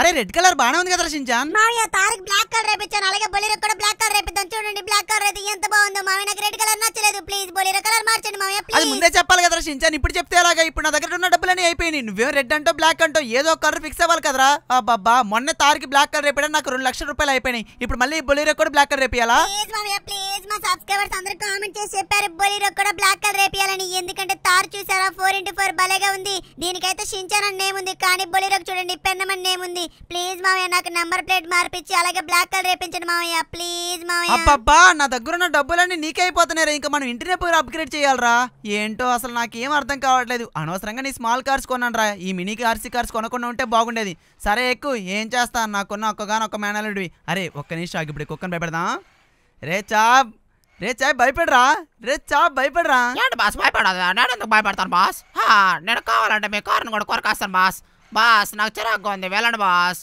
అరే red colour బాగానే ఉంది కదా షించాన్ మావయ్య తారక్ బ్లాక్ కలర్ రేపించాను అలాగే బొలిరో కూడా బ్లాక్ కలర్ రేపిద్దాం చూడండి బ్లాక్ కలర్ అయితే ఎంత బాగుందో మావయ్య నాకు రెడ్ కలర్ నచ్చలేదు ప్లీజ్ బొలిరో కలర్ మార్చండి మావయ్య ప్లీజ్ అది ముందే చెప్పాలి కదా షించాన్ ఇప్పుడు చెప్తే ఎలాగా ఇప్పుడు నా దగ్గర ఉన్న డబ్బులన్నీ అయిపోయినాయి నువ్వే రెడ్ అంటో బ్లాక్ అంటో ఏదో కలర్ ఫిక్స్ అవ్వాలి కదరా అబ్బబ్బా మొన్న తారక్ బ్లాక్ కలర్ రేపాడు నాకు రెండు లక్షల రూపాయలు అయిపోయినాయి ఇప్పుడు మళ్ళీ బొలిరో కూడా బ్లాక్ కలర్ రేపియాలా ప్లీజ్ మావయ్య ప్లీజ్ మా సబ్స్క్రైబర్స్ అందరూ కామెంట్ చేసి చెప్పారు బొలిరో కూడా బ్లాక్ కలర్ రేపియాలని ఎందుకంటే తార్ చూసారా ఫోర్ ఇంటూ ఫోర్ భలేగా ఉంది దీనికైతే షించాన్ అని నేమ్ ఉంది కానీ బొలిరోకి చూడండి పెన్నమని నేమ్ ఉంది అయిపోయింది ప్లీజ్ మామయ్య నాకు నంబర్ ప్లేట్ మార్పించి అలాగే బ్లాక్ కలర్ వేపించండి మామయ్య ప్లీజ్ మామయ్య అబ్బబ్బా నా దగ్గర ఉన్న డబ్బులన్నీ అయిపోతున్నాయి ఇంకా మనం ఇంటి పోయి అప్గ్రేడ్ చేయాలరా ఏంటో అసలు నాకు ఏం అర్థం కావట్లేదు అనవసరంగా నీ స్మాల్ కార్స్ కొన్నాను రా ఈ మినీ కార్స్ కార్స్ కొనకుండా ఉంటే బాగుండేది సరే ఎక్కువ ఏం చేస్తా నాకున్న ఒక్కగానొక్క ఒక్క మేనాలుడివి అరే ఒక్క నిమిషం ఆగి ఇప్పుడు కుక్కను భయపెడదా రే చాబ్ రే చాయ్ భయపడరా రే చాబ్ భయపడరా బాస్ భయపడదా నేను ఎందుకు భయపడతాను బాస్ నేను కావాలంటే మీ కారును కూడా కొరకాస్తాను బాస్ బాస్ నాకు చిరాకుగా ఉంది వెళ్ళండి బాస్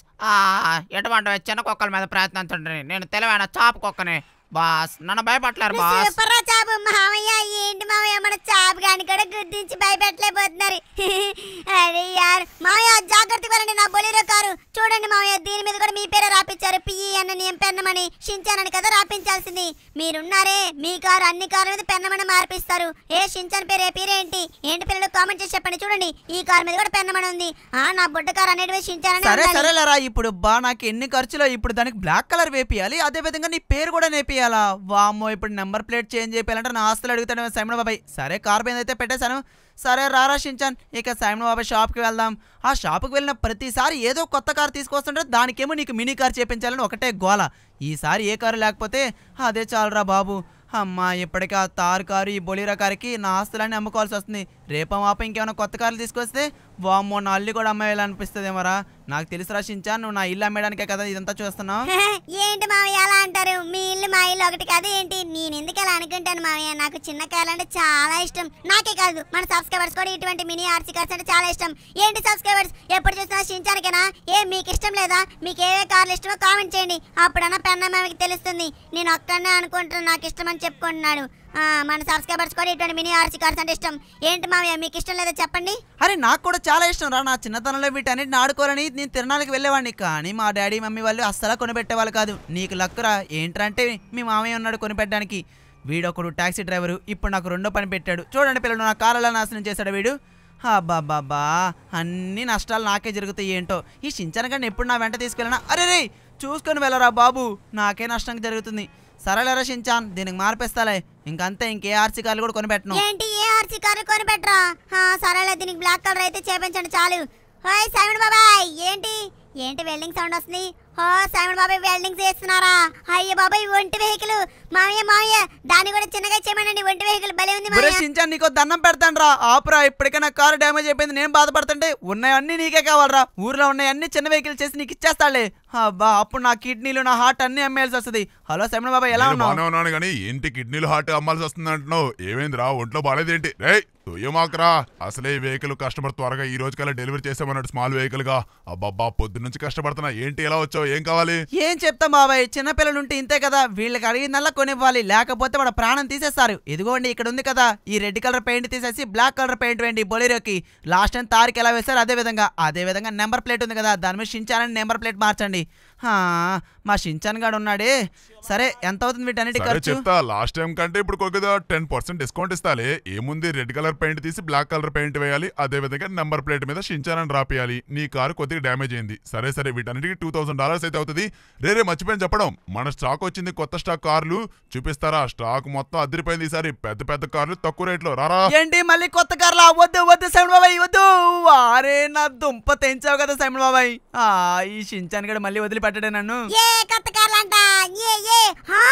ఎటువంటి చిన్న కుక్కల మీద ప్రయత్నించండి నేను తెలివైన చాప కుక్కని బాస్ నన్ను భయపడలేరు బాస్ బాబు మామయ్య ఏంటి మామయ్య మన చాపగాని కూడా గుర్తించి భయపెట్టలేకపోతున్నారు అరే యార్ మామయ్య జాగ్రత్తగా వెళ్ళండి నా బొలీరో కారు చూడండి మామయ్య దీని మీద కూడా మీ పేరే రాపించారు పిఈ అన్నని పెన్నమని షించానని కదా రాపించాల్సింది మీరున్నారే మీ కారు అన్ని కారు మీద పెన్నమని మార్పిస్తారు ఏ షించాన్ పేరు ఏ పేరు ఏంటి ఏంటి పిల్లలు కామెంట్ చేసి చెప్పండి చూడండి ఈ కారు మీద కూడా పెన్నమని ఉంది ఆ నా బుడ్డ కారు అనేటివి షించానని సరే సరేలరా ఇప్పుడు బా నాకు ఎన్ని ఖర్చులో ఇప్పుడు దానికి బ్లాక్ కలర్ వేపియాలి అదే విధంగా నీ పేరు కూడా నేపియాలా వామ్మో ఇప్పుడు నెంబర్ ప్లేట్ చేంజ్ వెళ్ళంటే నా ఆస్తులు అడుగుతాడు సైమన్ బాబాయ్ సరే కార్ మీద అయితే పెట్టేశాను సరే రారా షించాన్ ఇక సైమన్ బాబాయ్ షాప్కి వెళ్దాం ఆ షాప్కి వెళ్ళిన ప్రతిసారి ఏదో కొత్త కార్ తీసుకొస్తుంటే దానికేమో నీకు మినీ కార్ చేపించాలని ఒకటే గోల ఈసారి ఏ కారు లేకపోతే అదే చాలురా బాబు అమ్మా ఇప్పటికే ఆ తారు కారు ఈ బొలీరా కారుకి నా ఆస్తులన్నీ అమ్ముకోవాల్సి వస్తుంది రేపం మాప ఇంకేమైనా కొత్త కార్లు తీసుకొస్తే వామ్మో నా అల్లి కూడా ఏమరా నాకు తెలిసి రాసించా నువ్వు నా ఇల్లు అమ్మేయడానికే కదా ఇదంతా చూస్తున్నావు ఏంటి మామయ్య అలా అంటారు మీ ఇల్లు మా ఇల్లు ఒకటి కాదు ఏంటి నేను ఎందుకు అనుకుంటాను మామయ్య నాకు చిన్న కార్లు అంటే చాలా ఇష్టం నాకే కాదు మన సబ్స్క్రైబర్స్ కూడా ఇటువంటి మినీ ఆర్సీ కార్స్ అంటే చాలా ఇష్టం ఏంటి సబ్స్క్రైబర్స్ ఎప్పుడు చూసినా షించానికేనా ఏ మీకు ఇష్టం లేదా మీకు ఏ కార్లు ఇష్టమో కామెంట్ చేయండి అప్పుడన్నా పెన్న మామకి తెలుస్తుంది నేను ఒక్కడనే అనుకుంటున్నాను నాకు ఇష్టం అని చెప్పుకుంటున్నాడు మన సబ్స్క్రైబర్స్ కూడా ఇటువంటి మినీ ఆర్సీ కార్స్ అంటే ఇష్టం ఏంటి మామయ్య మీకు ఇష్టం లేదా చెప్పండి అరే నాకు కూడా చాలా ఇష్టం రా నా చిన్నతనంలో అన్నిటిని ఆడుకోవాలని నేను తిరణాలకు వెళ్ళేవాడిని కానీ మా డాడీ మమ్మీ వాళ్ళు అస్సలా కొనిపెట్టేవాళ్ళు కాదు నీకు లక్కురా ఏంటంటే మీ మామయ్య ఉన్నాడు కొనిపెట్టడానికి వీడొకడు టాక్సీ డ్రైవరు ఇప్పుడు నాకు రెండో పని పెట్టాడు చూడండి పిల్లలు నా కాలలా నాశనం చేశాడు వీడు బాబా అన్ని నష్టాలు నాకే జరుగుతాయి ఏంటో ఈ కన్నా ఎప్పుడు నా వెంట తీసుకెళ్ళినా అరే రే చూసుకొని వెళ్ళరా బాబు నాకే నష్టం జరుగుతుంది సరేలేరా సించాన్ దీనికి మార్పిస్తాలే ఇంకంతా ఇంకే ఆర్సీ కార్లు కూడా కొనిపెట్టను ఏంటి ఏ ఆర్సీ కార్లు కొనిపెట్టరా సరేలే దీనికి బ్లాక్ కలర్ అయితే చేపించండి చాలు హాయ్ సైమన్ బాబాయ్ ఏంటి ఏంటి వెల్డింగ్ సౌండ్ వస్తుంది అయ్యే బాబాయ్ వెహికల్ చిన్నగా వెహికల్ నీకు దండం రా కారు అయిపోయింది నేను బాధపడుతుంటే ఉన్నాయన్నీ నీకే ఊర్లో చిన్న వెహికల్ చేసి నీకు ఇచ్చేస్తాలే అబ్బా అప్పుడు నా కిడ్నీలు నా హార్ట్ అన్ని అమ్మేయాల్సి వస్తుంది హలో శమణ బాబాయ్ ఎలా ఉన్నాను కానీ ఏంటి కిడ్నీలు హార్ట్ అమ్మాల్సి వస్తుంది అంటున్నావు రా ఒంట్లో బాగాలేదేంటి రే అసలే ఈ వెహికల్ కస్టమర్ త్వరగా ఈ రోజు కల్లా డెలివరీ చేసామన్నాడు స్మాల్ వెహికల్ గా అబ్బాబ్బా పొద్దు నుంచి కష్టపడుతున్నా ఏంటి ఎలా వచ్చావు ఏం కావాలి ఏం చెప్తాం బాబాయ్ చిన్నపిల్లలుంటే ఇంతే కదా వీళ్ళకి అడిగినల్లా కొనివ్వాలి లేకపోతే వాడు ప్రాణం తీసేస్తారు ఇదిగోండి ఇక్కడ ఉంది కదా ఈ రెడ్ కలర్ పెయింట్ తీసేసి బ్లాక్ కలర్ పెయింట్ వేయండి బొలీరోకి లాస్ట్ టైం తారీఖు ఎలా వేస్తారు అదే విధంగా అదే విధంగా నెంబర్ ప్లేట్ ఉంది కదా దాని మీద నెంబర్ ప్లేట్ మార్చండి మా షించాన్ గాడు ఉన్నాడే సరే ఎంత అవుతుంది వీటన్నిటి ఖర్చు చెప్తా లాస్ట్ టైం కంటే ఇప్పుడు కొద్దిగా టెన్ పర్సెంట్ డిస్కౌంట్ ఇస్తాలే ఏముంది రెడ్ కలర్ పెయింట్ తీసి బ్లాక్ కలర్ పెయింట్ వేయాలి అదే విధంగా నంబర్ ప్లేట్ మీద షించాన్ అని రాపియాలి నీ కారు కొద్దిగా డ్యామేజ్ అయింది సరే సరే వీటన్నిటికి టూ థౌసండ్ డాలర్స్ అయితే అవుతుంది రేరే మర్చిపోయింది చెప్పడం మన స్టాక్ వచ్చింది కొత్త స్టాక్ కార్లు చూపిస్తారా స్టాక్ మొత్తం అదిరిపోయింది ఈసారి పెద్ద పెద్ద కార్లు తక్కువ రేట్లో రారా ఏంటి మళ్ళీ కొత్త కార్లు వద్దు వద్దు వద్దు అరే నా దుంప తెంచావు కదా సైమన్ బాబాయ్ ఆ ఈ షించాన్ గడు మళ్ళీ వదిలిపెట్టడే నన్ను ఏ కొత్త కార్లు అంట ఏ ఏ హా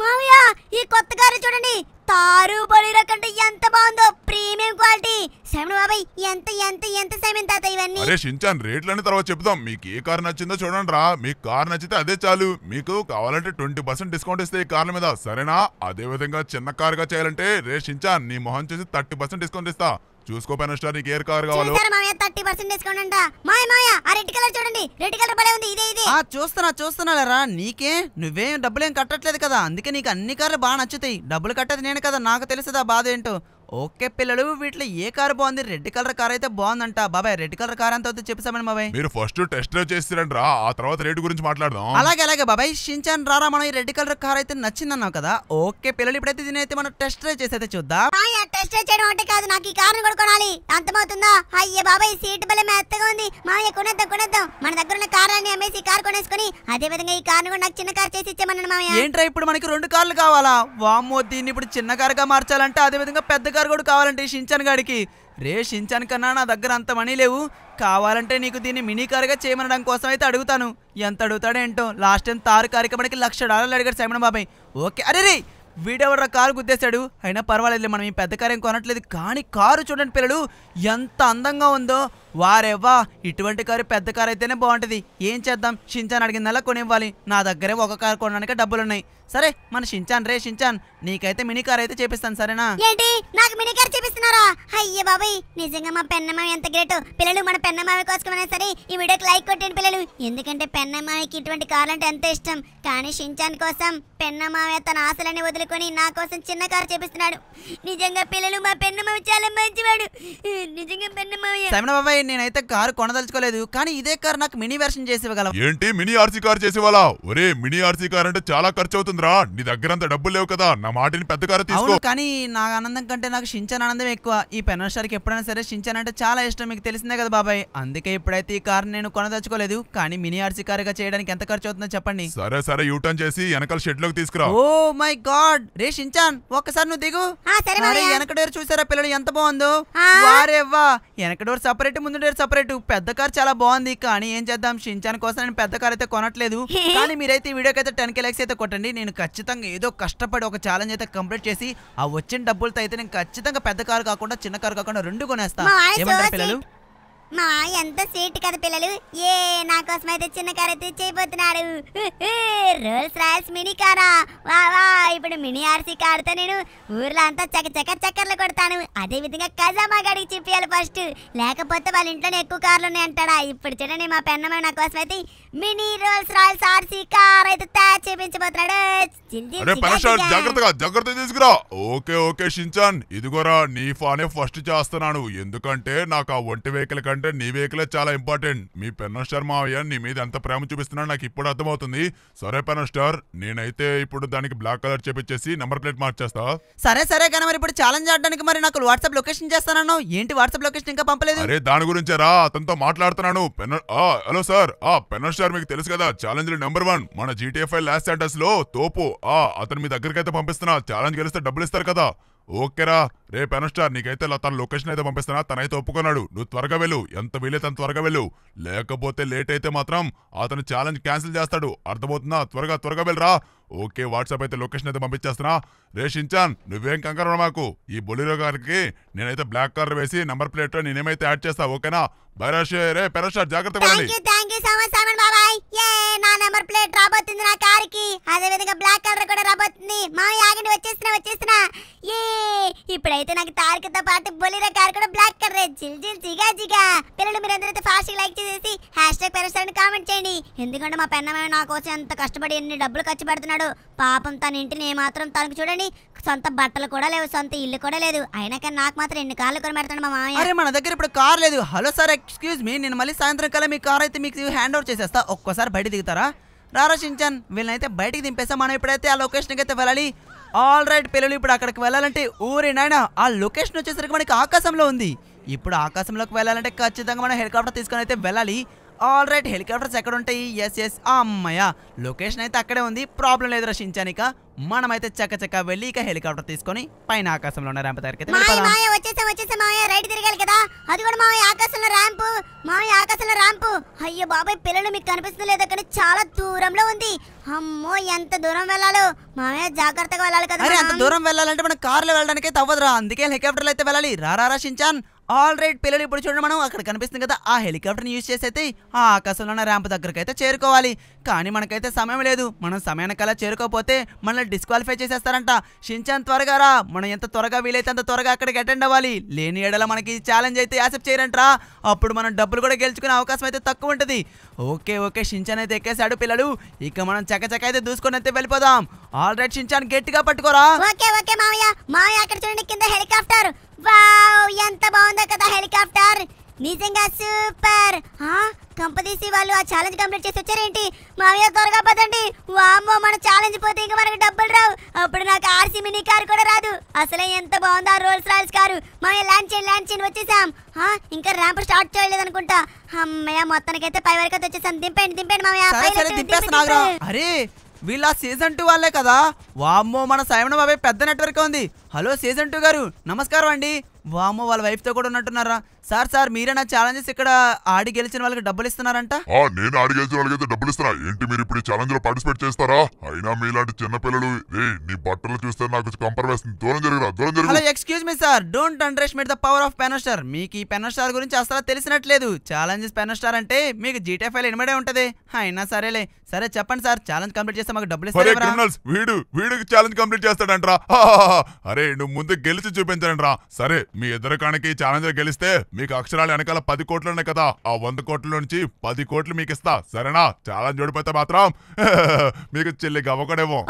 మామయ్య ఈ కొత్త కారు చూడండి తారు బొలీరో కంటే ఎంత బాగుందో ప్రీమియం క్వాలిటీ సైమన్ బాబాయ్ ఎంత ఎంత ఎంత సైమన్ తాత ఇవన్నీ అరే షించాన్ రేట్లని తర్వాత చెప్దాం మీకు ఏ కార్ నచ్చిందో చూడండి రా మీకు కార్ నచ్చితే అదే చాలు మీకు కావాలంటే ట్వంటీ పర్సెంట్ డిస్కౌంట్ ఇస్తే ఈ కార్ల మీద సరేనా అదే విధంగా చిన్న కారుగా చేయాలంటే రే షించాన్ నీ మొహం చేసి థర్టీ పర్సెంట్ డిస్కౌంట్ ఇస్తా చూసుకో పైన స్టార్ నీకు ఏర్ కార్ కావాలి చూసారా మామయ్య 30% డిస్కౌంట్ అంట మాయ మాయ ఆ రెడ్ కలర్ చూడండి రెడ్ కలర్ భలే ఉంది ఇదే ఇదే ఆ చూస్తున్నా చూస్తున్నారా నీకే నువ్వేం డబ్బులేం కట్టట్లేదు కదా అందుకే నీకు అన్ని కార్లు బాగా నచ్చుతాయి డబ్బులు కట్టేది నేను కదా నాకు తెలుసుదా బాధ ఏంటో ఓకే పిల్లలు వీటిలో ఏ కార్ బాగుంది రెడ్ కలర్ కార్ అయితే బాగుందంట బాబాయ్ రెడ్ కలర్ కార్ అంత చెప్పేసామని బాబాయ్ మీరు ఫస్ట్ టెస్ట్ డ్రైవ్ చేస్తారండి రా ఆ తర్వాత రేటు గురించి మాట్లాడదాం అలాగే అలాగే బాబాయ్ షించాన్ రారా మనం ఈ రెడ్ కలర్ కార్ అయితే నచ్చింది అన్నావు కదా ఓకే పిల్లలు ఇప్పుడైతే దీని అయితే మనం టెస్ట్ డ్రైవ్ చేసి అయితే చూద్దాం టెస్ట్ డ్రైవ్ చేయడం అంటే కాదు నాకు ఈ కార్ కూడా కొనాలి అంతమవుతుందా అయ్యే బాబాయ్ సీట్ బలే మెత్తగా ఉంది మామయ్య కొనేద్దాం కొనేద్దాం మన దగ్గర ఉన్న కార్ అని అమ్మేసి కార్ కొనేసుకుని అదే విధంగా ఈ కార్ కూడా నాకు చిన్న కార్ చేసి ఇచ్చామన్నాను మామయ్య ఏంట్రా ఇప్పుడు మనకి రెండు కార్లు కావాలా వామ్మో దీన్ని ఇప్పుడు చిన్న గా మార్చాలంటే అదే విధంగా పెద్ద కారు కూడా కావాలంటే షించాన్ గాడికి రే షించాన్ కన్నా నా దగ్గర అంత మనీ లేవు కావాలంటే నీకు దీన్ని మినీ కారుగా చేయమనడం కోసం అయితే అడుగుతాను ఎంత అడుగుతాడేంటో లాస్ట్ టైం తారు కార్యక్రమానికి లక్ష డాలర్లు అడిగాడు సైమన్ బాబాయ్ ఓకే అరే రే వీడెవడ కారు గుద్దేశాడు అయినా పర్వాలేదు మనం ఈ పెద్ద కార్యం కొనట్లేదు కానీ కారు చూడండి పిల్లలు ఎంత అందంగా ఉందో వారేవా ఇటువంటి కారు పెద్ద కారు అయితేనే బాగుంటుంది ఏం చేద్దాం షించాన్ అడిగిందల్లా కొనివ్వాలి నా దగ్గరే ఒక కారు కొనడానికి డబ్బులున్నాయి సరే మన షించాన్ రే షించాన్ నీకైతే మినీ కార్ అయితే చేపిస్తాను సరేనా ఏంటి నాకు మినీ కార్ చేపిస్తున్నారా అయ్యే బాబాయ్ నిజంగా మా పెన్నమావి ఎంత గ్రేట్ పిల్లలు మన పెన్నమావి కోసం సరే ఈ వీడియోకి లైక్ కొట్టండి పిల్లలు ఎందుకంటే పెన్నమావికి ఇటువంటి కార్లు అంటే ఎంత ఇష్టం కానీ షించాన్ కోసం పెన్నమావి తన ఆశలన్నీ వదులుకొని నా కోసం చిన్న కారు చేపిస్తున్నాడు నిజంగా పిల్లలు మా పెన్నమావి చాలా మంచివాడు నిజంగా పెన్నమావి బాబాయ్ నేనైతే కారు కొనదలుచుకోలేదు కానీ ఇదే కారు నాకు మినీ వెర్షన్ చేసి ఏంటి మినీ ఆర్సీ కార్ చేసేవాళ్ళ ఒరే మినీ ఆర్సీ కార్ అంటే చాలా ఖర్చు అవుతుందిరా నీ దగ్గర అంత డబ్బులు లేవు కదా నా మాటిని పెద్ద కారు తీసుకో కానీ నా ఆనందం కంటే నాకు షించన్ ఆనందం ఎక్కువ ఈ పెనోస్టార్కి ఎప్పుడైనా సరే షించన్ అంటే చాలా ఇష్టం మీకు తెలిసిందే కదా బాబాయ్ అందుకే ఇప్పుడైతే ఈ కార్ నేను కొనదలుచుకోలేదు కానీ మినీ ఆర్సీ గా చేయడానికి ఎంత ఖర్చు అవుతుందో చెప్పండి సరే సరే యూటర్న్ చేసి వెనకాల షెడ్ లోకి తీసుకురా ఓ మై గాడ్ రే షించాన్ ఒక్కసారి నువ్వు దిగు వెనకడోరు చూసారా పిల్లలు ఎంత బాగుందో వారేవ్వా వెనకడోరు సపరేట్ ముందు సపరేట్ పెద్ద కార్ చాలా బాగుంది కానీ ఏం చేద్దాం షించాన్ కోసం నేను పెద్ద కార్ అయితే కొనట్లేదు కానీ మీరైతే ఈ వీడియోకి అయితే టెన్ ల్యాక్స్ అయితే కొట్టండి నేను ఖచ్చితంగా ఏదో కష్టపడి ఒక ఛాలెంజ్ అయితే కంప్లీట్ చేసి ఆ వచ్చిన డబ్బులతో అయితే నేను ఖచ్చితంగా పెద్ద కారు కాకుండా చిన్న కారు కాకుండా రెండు కొనేస్తాను ఏమంటారు పిల్లలు మా ఎంత స్వీట్ కదా పిల్లలు ఏ నా కోసం అయితే చిన్న కార్ అయితే చేయబోతున్నారు రోల్స్ రాయల్స్ మినీ కారా వా వా ఇప్పుడు మినీ ఆర్సీ కార్తో నేను ఊర్లో అంతా చక్క చక్క చక్కర్లు కొడతాను అదే విధంగా కజామా గడికి చెప్పేయాలి ఫస్ట్ లేకపోతే వాళ్ళ ఇంట్లోనే ఎక్కువ కార్లు ఉన్నాయంటాడా ఇప్పుడు చూడండి మా పెన్నమ్మ నా కోసం అయితే mini Rolls Royals RC car అయితే తయారు చేయించబోతున్నాడు జాగ్రత్తగా జాగ్రత్త తీసుకురా ఓకే ఓకే షించాన్ ఇదిగోరా నీ ఫానే ఫస్ట్ చేస్తున్నాను ఎందుకంటే నాకు ఆ ఒంటి వెహికల్ కంటే అంటే నీ వెహికలే చాలా ఇంపార్టెంట్ మీ మా మావయ్య నీ మీద ఎంత ప్రేమ చూపిస్తున్నాడు నాకు ఇప్పుడు అర్థమవుతుంది సరే పెన్నోస్టార్ నేనైతే ఇప్పుడు దానికి బ్లాక్ కలర్ చేపించేసి నెంబర్ ప్లేట్ మార్చేస్తా సరే సరే కానీ మరి ఇప్పుడు ఛాలెంజ్ ఆడడానికి మరి నాకు వాట్సాప్ లొకేషన్ చేస్తానన్నా ఏంటి వాట్సాప్ లొకేషన్ ఇంకా పంపలేదు అరే దాని గురించే రా అతనితో మాట్లాడుతున్నాను హలో సార్ ఆ పెన్నోస్టార్ మీకు తెలుసు కదా ఛాలెంజ్ నెంబర్ వన్ మన జీటీఎఫ్ఐ లాస్ట్ అడ్రస్ లో తోపు ఆ అతను మీ దగ్గరికైతే పంపిస్తున్నా ఛాలెంజ్ గెలిస్తే డబ్బులు ఇస్తారు కదా ఓకేరా రేపు అనుష్ఠాన్ నీకైతే తన లొకేషన్ అయితే పంపిస్తానా తనైతే ఒప్పుకున్నాడు నువ్వు త్వరగా వెళ్ళు ఎంత వీలే తన త్వరగా వెళ్ళు లేకపోతే లేట్ అయితే మాత్రం అతను ఛాలెంజ్ క్యాన్సిల్ చేస్తాడు అర్థమవుతుందా త్వరగా త్వరగా వెళ్ళరా ఓకే వాట్సాప్ అయితే లొకేషన్ అయితే పంపించేస్తున్నా రేషించాన్ నువ్వేం కంగారు మాకు ఈ బొలిరో గారికి నేనైతే బ్లాక్ కలర్ వేసి నెంబర్ ప్లేట్లో నేనేమైతే యాడ్ చేస్తా ఓకేనా భరోసే రే జాగ్రత్త పడండి థ్యాంక్ యూ సో మచ్ సామన్ బాబాయ్ ఏ నా నెంబర్ ప్లేట్ రాబోతుంది నా కార్ కి అదే విధంగా బ్లాక్ కలర్ కూడా రాబోతుంది మా ఆగండి వచ్చేస్తున్నా వచ్చేస్తున్నా ఏ ఇప్పుడైతే నాకు తారిక తో పాటు బొలిరా కార్ కూడా బ్లాక్ కలర్ జిల్ జిల్ జిగా జిగా పిల్లలు మీరందరైతే ఫాస్ట్ లైక్ చేసేసి హ్యాష్ ట్యాగ్ పెరోసాని కామెంట్ చేయండి ఎందుకంటే మా పెన్నమే నా కోసం ఎంత కష్టపడి ఎన్ని డబ్బులు ఖర్చు పెడుతున్నాడు పాపం తన ఇంటిని ఏమాత్రం తనకు చూడండి సొంత బట్టలు కూడా లేవు సొంత ఇల్లు కూడా లేదు అయినా కానీ నాకు మాత్రం ఎన్ని కార్లు కొని పెడతాడు మా మామయ్య మన దగ్గర ఇప్పుడు కార్ లేదు హలో సార్ ఎక్స్క్యూజ్ మీ నేను మళ్ళీ సాయంత్రం కల్లా మీ కార్ అయితే మీకు హ్యాండ్ ఓవర్ చేసేస్తా ఒక్కోసారి బయట దిగుతారా రారా షించాన్ వీళ్ళనైతే బయటికి దింపేస్తా మనం ఇప్పుడైతే ఆ లొకేషన్కి అయితే వెళ్ళాలి ఆల్ రైట్ పిల్లలు ఇప్పుడు అక్కడికి వెళ్ళాలంటే ఊరి నాయన ఆ లొకేషన్ వచ్చేసరికి మనకి ఆకాశంలో ఉంది ఇప్పుడు ఆకాశంలోకి వెళ్ళాలంటే ఖచ్చితంగా మనం హెలికాప్టర్ తీసుకొని అయితే వెళ్ళాలి ఆల్ రైట్ హెలికాప్టర్స్ ఎక్కడ ఉంటాయి ఎస్ ఎస్ అమ్మయ్య లొకేషన్ అయితే అక్కడే ఉంది ప్రాబ్లం లేదు రక్షించానిక మనమైతే చక్క చక్క వెళ్ళి ఇక హెలికాప్టర్ తీసుకొని పైన ఆకాశంలో ఉన్న ర్యాంప్ దగ్గరికి కదా అది కూడా ర్యాంప్ ఆకాశంలో ర్యాంప్ అయ్యో బాబాయ్ మీకు కానీ చాలా దూరంలో ఉంది అమ్మో ఎంత దూరం వెళ్ళాలో జాగ్రత్తగా వెళ్ళాలి కదా దూరం వెళ్ళాలంటే మనం వెళ్ళడానికి అందుకే హెలికాప్టర్ అయితే వెళ్ళాలి రారా రాషించాన్ ఆల్ రైట్ పిల్లలు ఇప్పుడు చూడండి మనం అక్కడ కనిపిస్తుంది కదా ఆ హెలికాప్టర్ని యూజ్ చేసి అయితే ఆ ఆకాశంలో ఉన్న ర్యాంప్ దగ్గరకు అయితే చేరుకోవాలి కానీ మనకైతే సమయం లేదు మనం సమయానికల్లా చేరుకోకపోతే మనల్ని డిస్క్వాలిఫై చేసేస్తారంట షించాన్ త్వరగా రా మనం ఎంత త్వరగా వీలైతే అంత త్వరగా అక్కడికి అటెండ్ అవ్వాలి లేని ఏడల మనకి ఛాలెంజ్ అయితే యాక్సెప్ట్ చేయరంట్రా అప్పుడు మనం డబ్బులు కూడా గెలుచుకునే అవకాశం అయితే తక్కువ ఉంటుంది ఓకే ఓకే షించాన్ అయితే ఎక్కేశాడు పిల్లలు ఇక మనం చకచక అయితే దూసుకొని అయితే వెళ్ళిపోదాం ఆల్ రైట్ షించాన్ గట్టిగా పట్టుకోరా ఓకే ఓకే మామయ్య మామయ్య అక్కడ చూడండి కింద హెలికాప్టర్ వావ్ ఎంత బాగుందో కదా హెలికాప్టర్ నిజంగా సూపర్ కంపదీసి వాళ్ళు ఆ ఛాలెంజ్ కంప్లీట్ చేసి వచ్చారేంటి మావయ్య త్వరగా పదండి వామ్మో మన ఛాలెంజ్ పోతే ఇంకా మనకు డబ్బులు రావు అప్పుడు నాకు ఆర్సీ మినీ కారు కూడా రాదు అసలే ఎంత బాగుందో ఆ రోల్స్ రాయల్స్ కారు మావయ్య ల్యాండ్ చేయండి ల్యాండ్ చేయండి వచ్చేసాం ఇంకా ర్యాంప్ స్టార్ట్ చేయలేదు అనుకుంటా అమ్మయ్య మొత్తానికైతే పై వరకు వచ్చేసాం దింపండి దింపండి మావయ్య అరే వీళ్ళ సీజన్ టూ వాళ్ళే కదా వామ్మో మన సైమన్ బాబాయ్ పెద్ద నెట్వర్క్ ఉంది హలో సీజన్ టూ గారు నమస్కారం అండి వామో వాళ్ళ వైఫ్ తో కూడా ఉన్నట్టున్నారా సార్ సార్ మీరే నా ఛాలెంజెస్ ఇక్కడ ఆడి గెలిచిన వాళ్ళకి డబ్బులు ఇస్తున్నారంట నేను ఆడి గెలిచిన వాళ్ళకి డబ్బులు ఇస్తున్నా ఏంటి మీరు ఇప్పుడు ఛాలెంజ్ లో పార్టిసిపేట్ చేస్తారా అయినా మీలాంటి పిల్లలు రే నీ బట్టలు చూస్తే నాకు కంపర్ వేస్తుంది దూరం జరుగురా దూరం జరుగు hello excuse me sir don't estimate the power of పెనస్టార్ మీకు ఈ పెనస్టార్ గురించి అసలు తెలిసినట్లేదు ఛాలెంజెస్ పెనస్టార్ అంటే మీకు జీటే ఫైల్ ఎనిమిడే ఉంటది అయినా సరేలే సరే చెప్పండి సార్ ఛాలెంజ్ కంప్లీట్ చేస్తే మాకు డబ్బులు ఇస్తారు వీడు వీడికి ఛాలెంజ్ కంప్లీట్ చేస్తాడంట్రా అరే నువ్వు ముందు గెలిచి చూపించండి రా సరే మీ కానికి ఛాలెంజర్ గెలిస్తే మీకు అక్షరాలు వెనకాల పది కోట్లు ఉన్నాయి కదా ఆ వంద కోట్ల నుంచి పది కోట్లు మీకు ఇస్తా సరేనా ఛాలెంజ్ ఓడిపోతే మాత్రం మీకు చెల్లి గవ్వకడేమో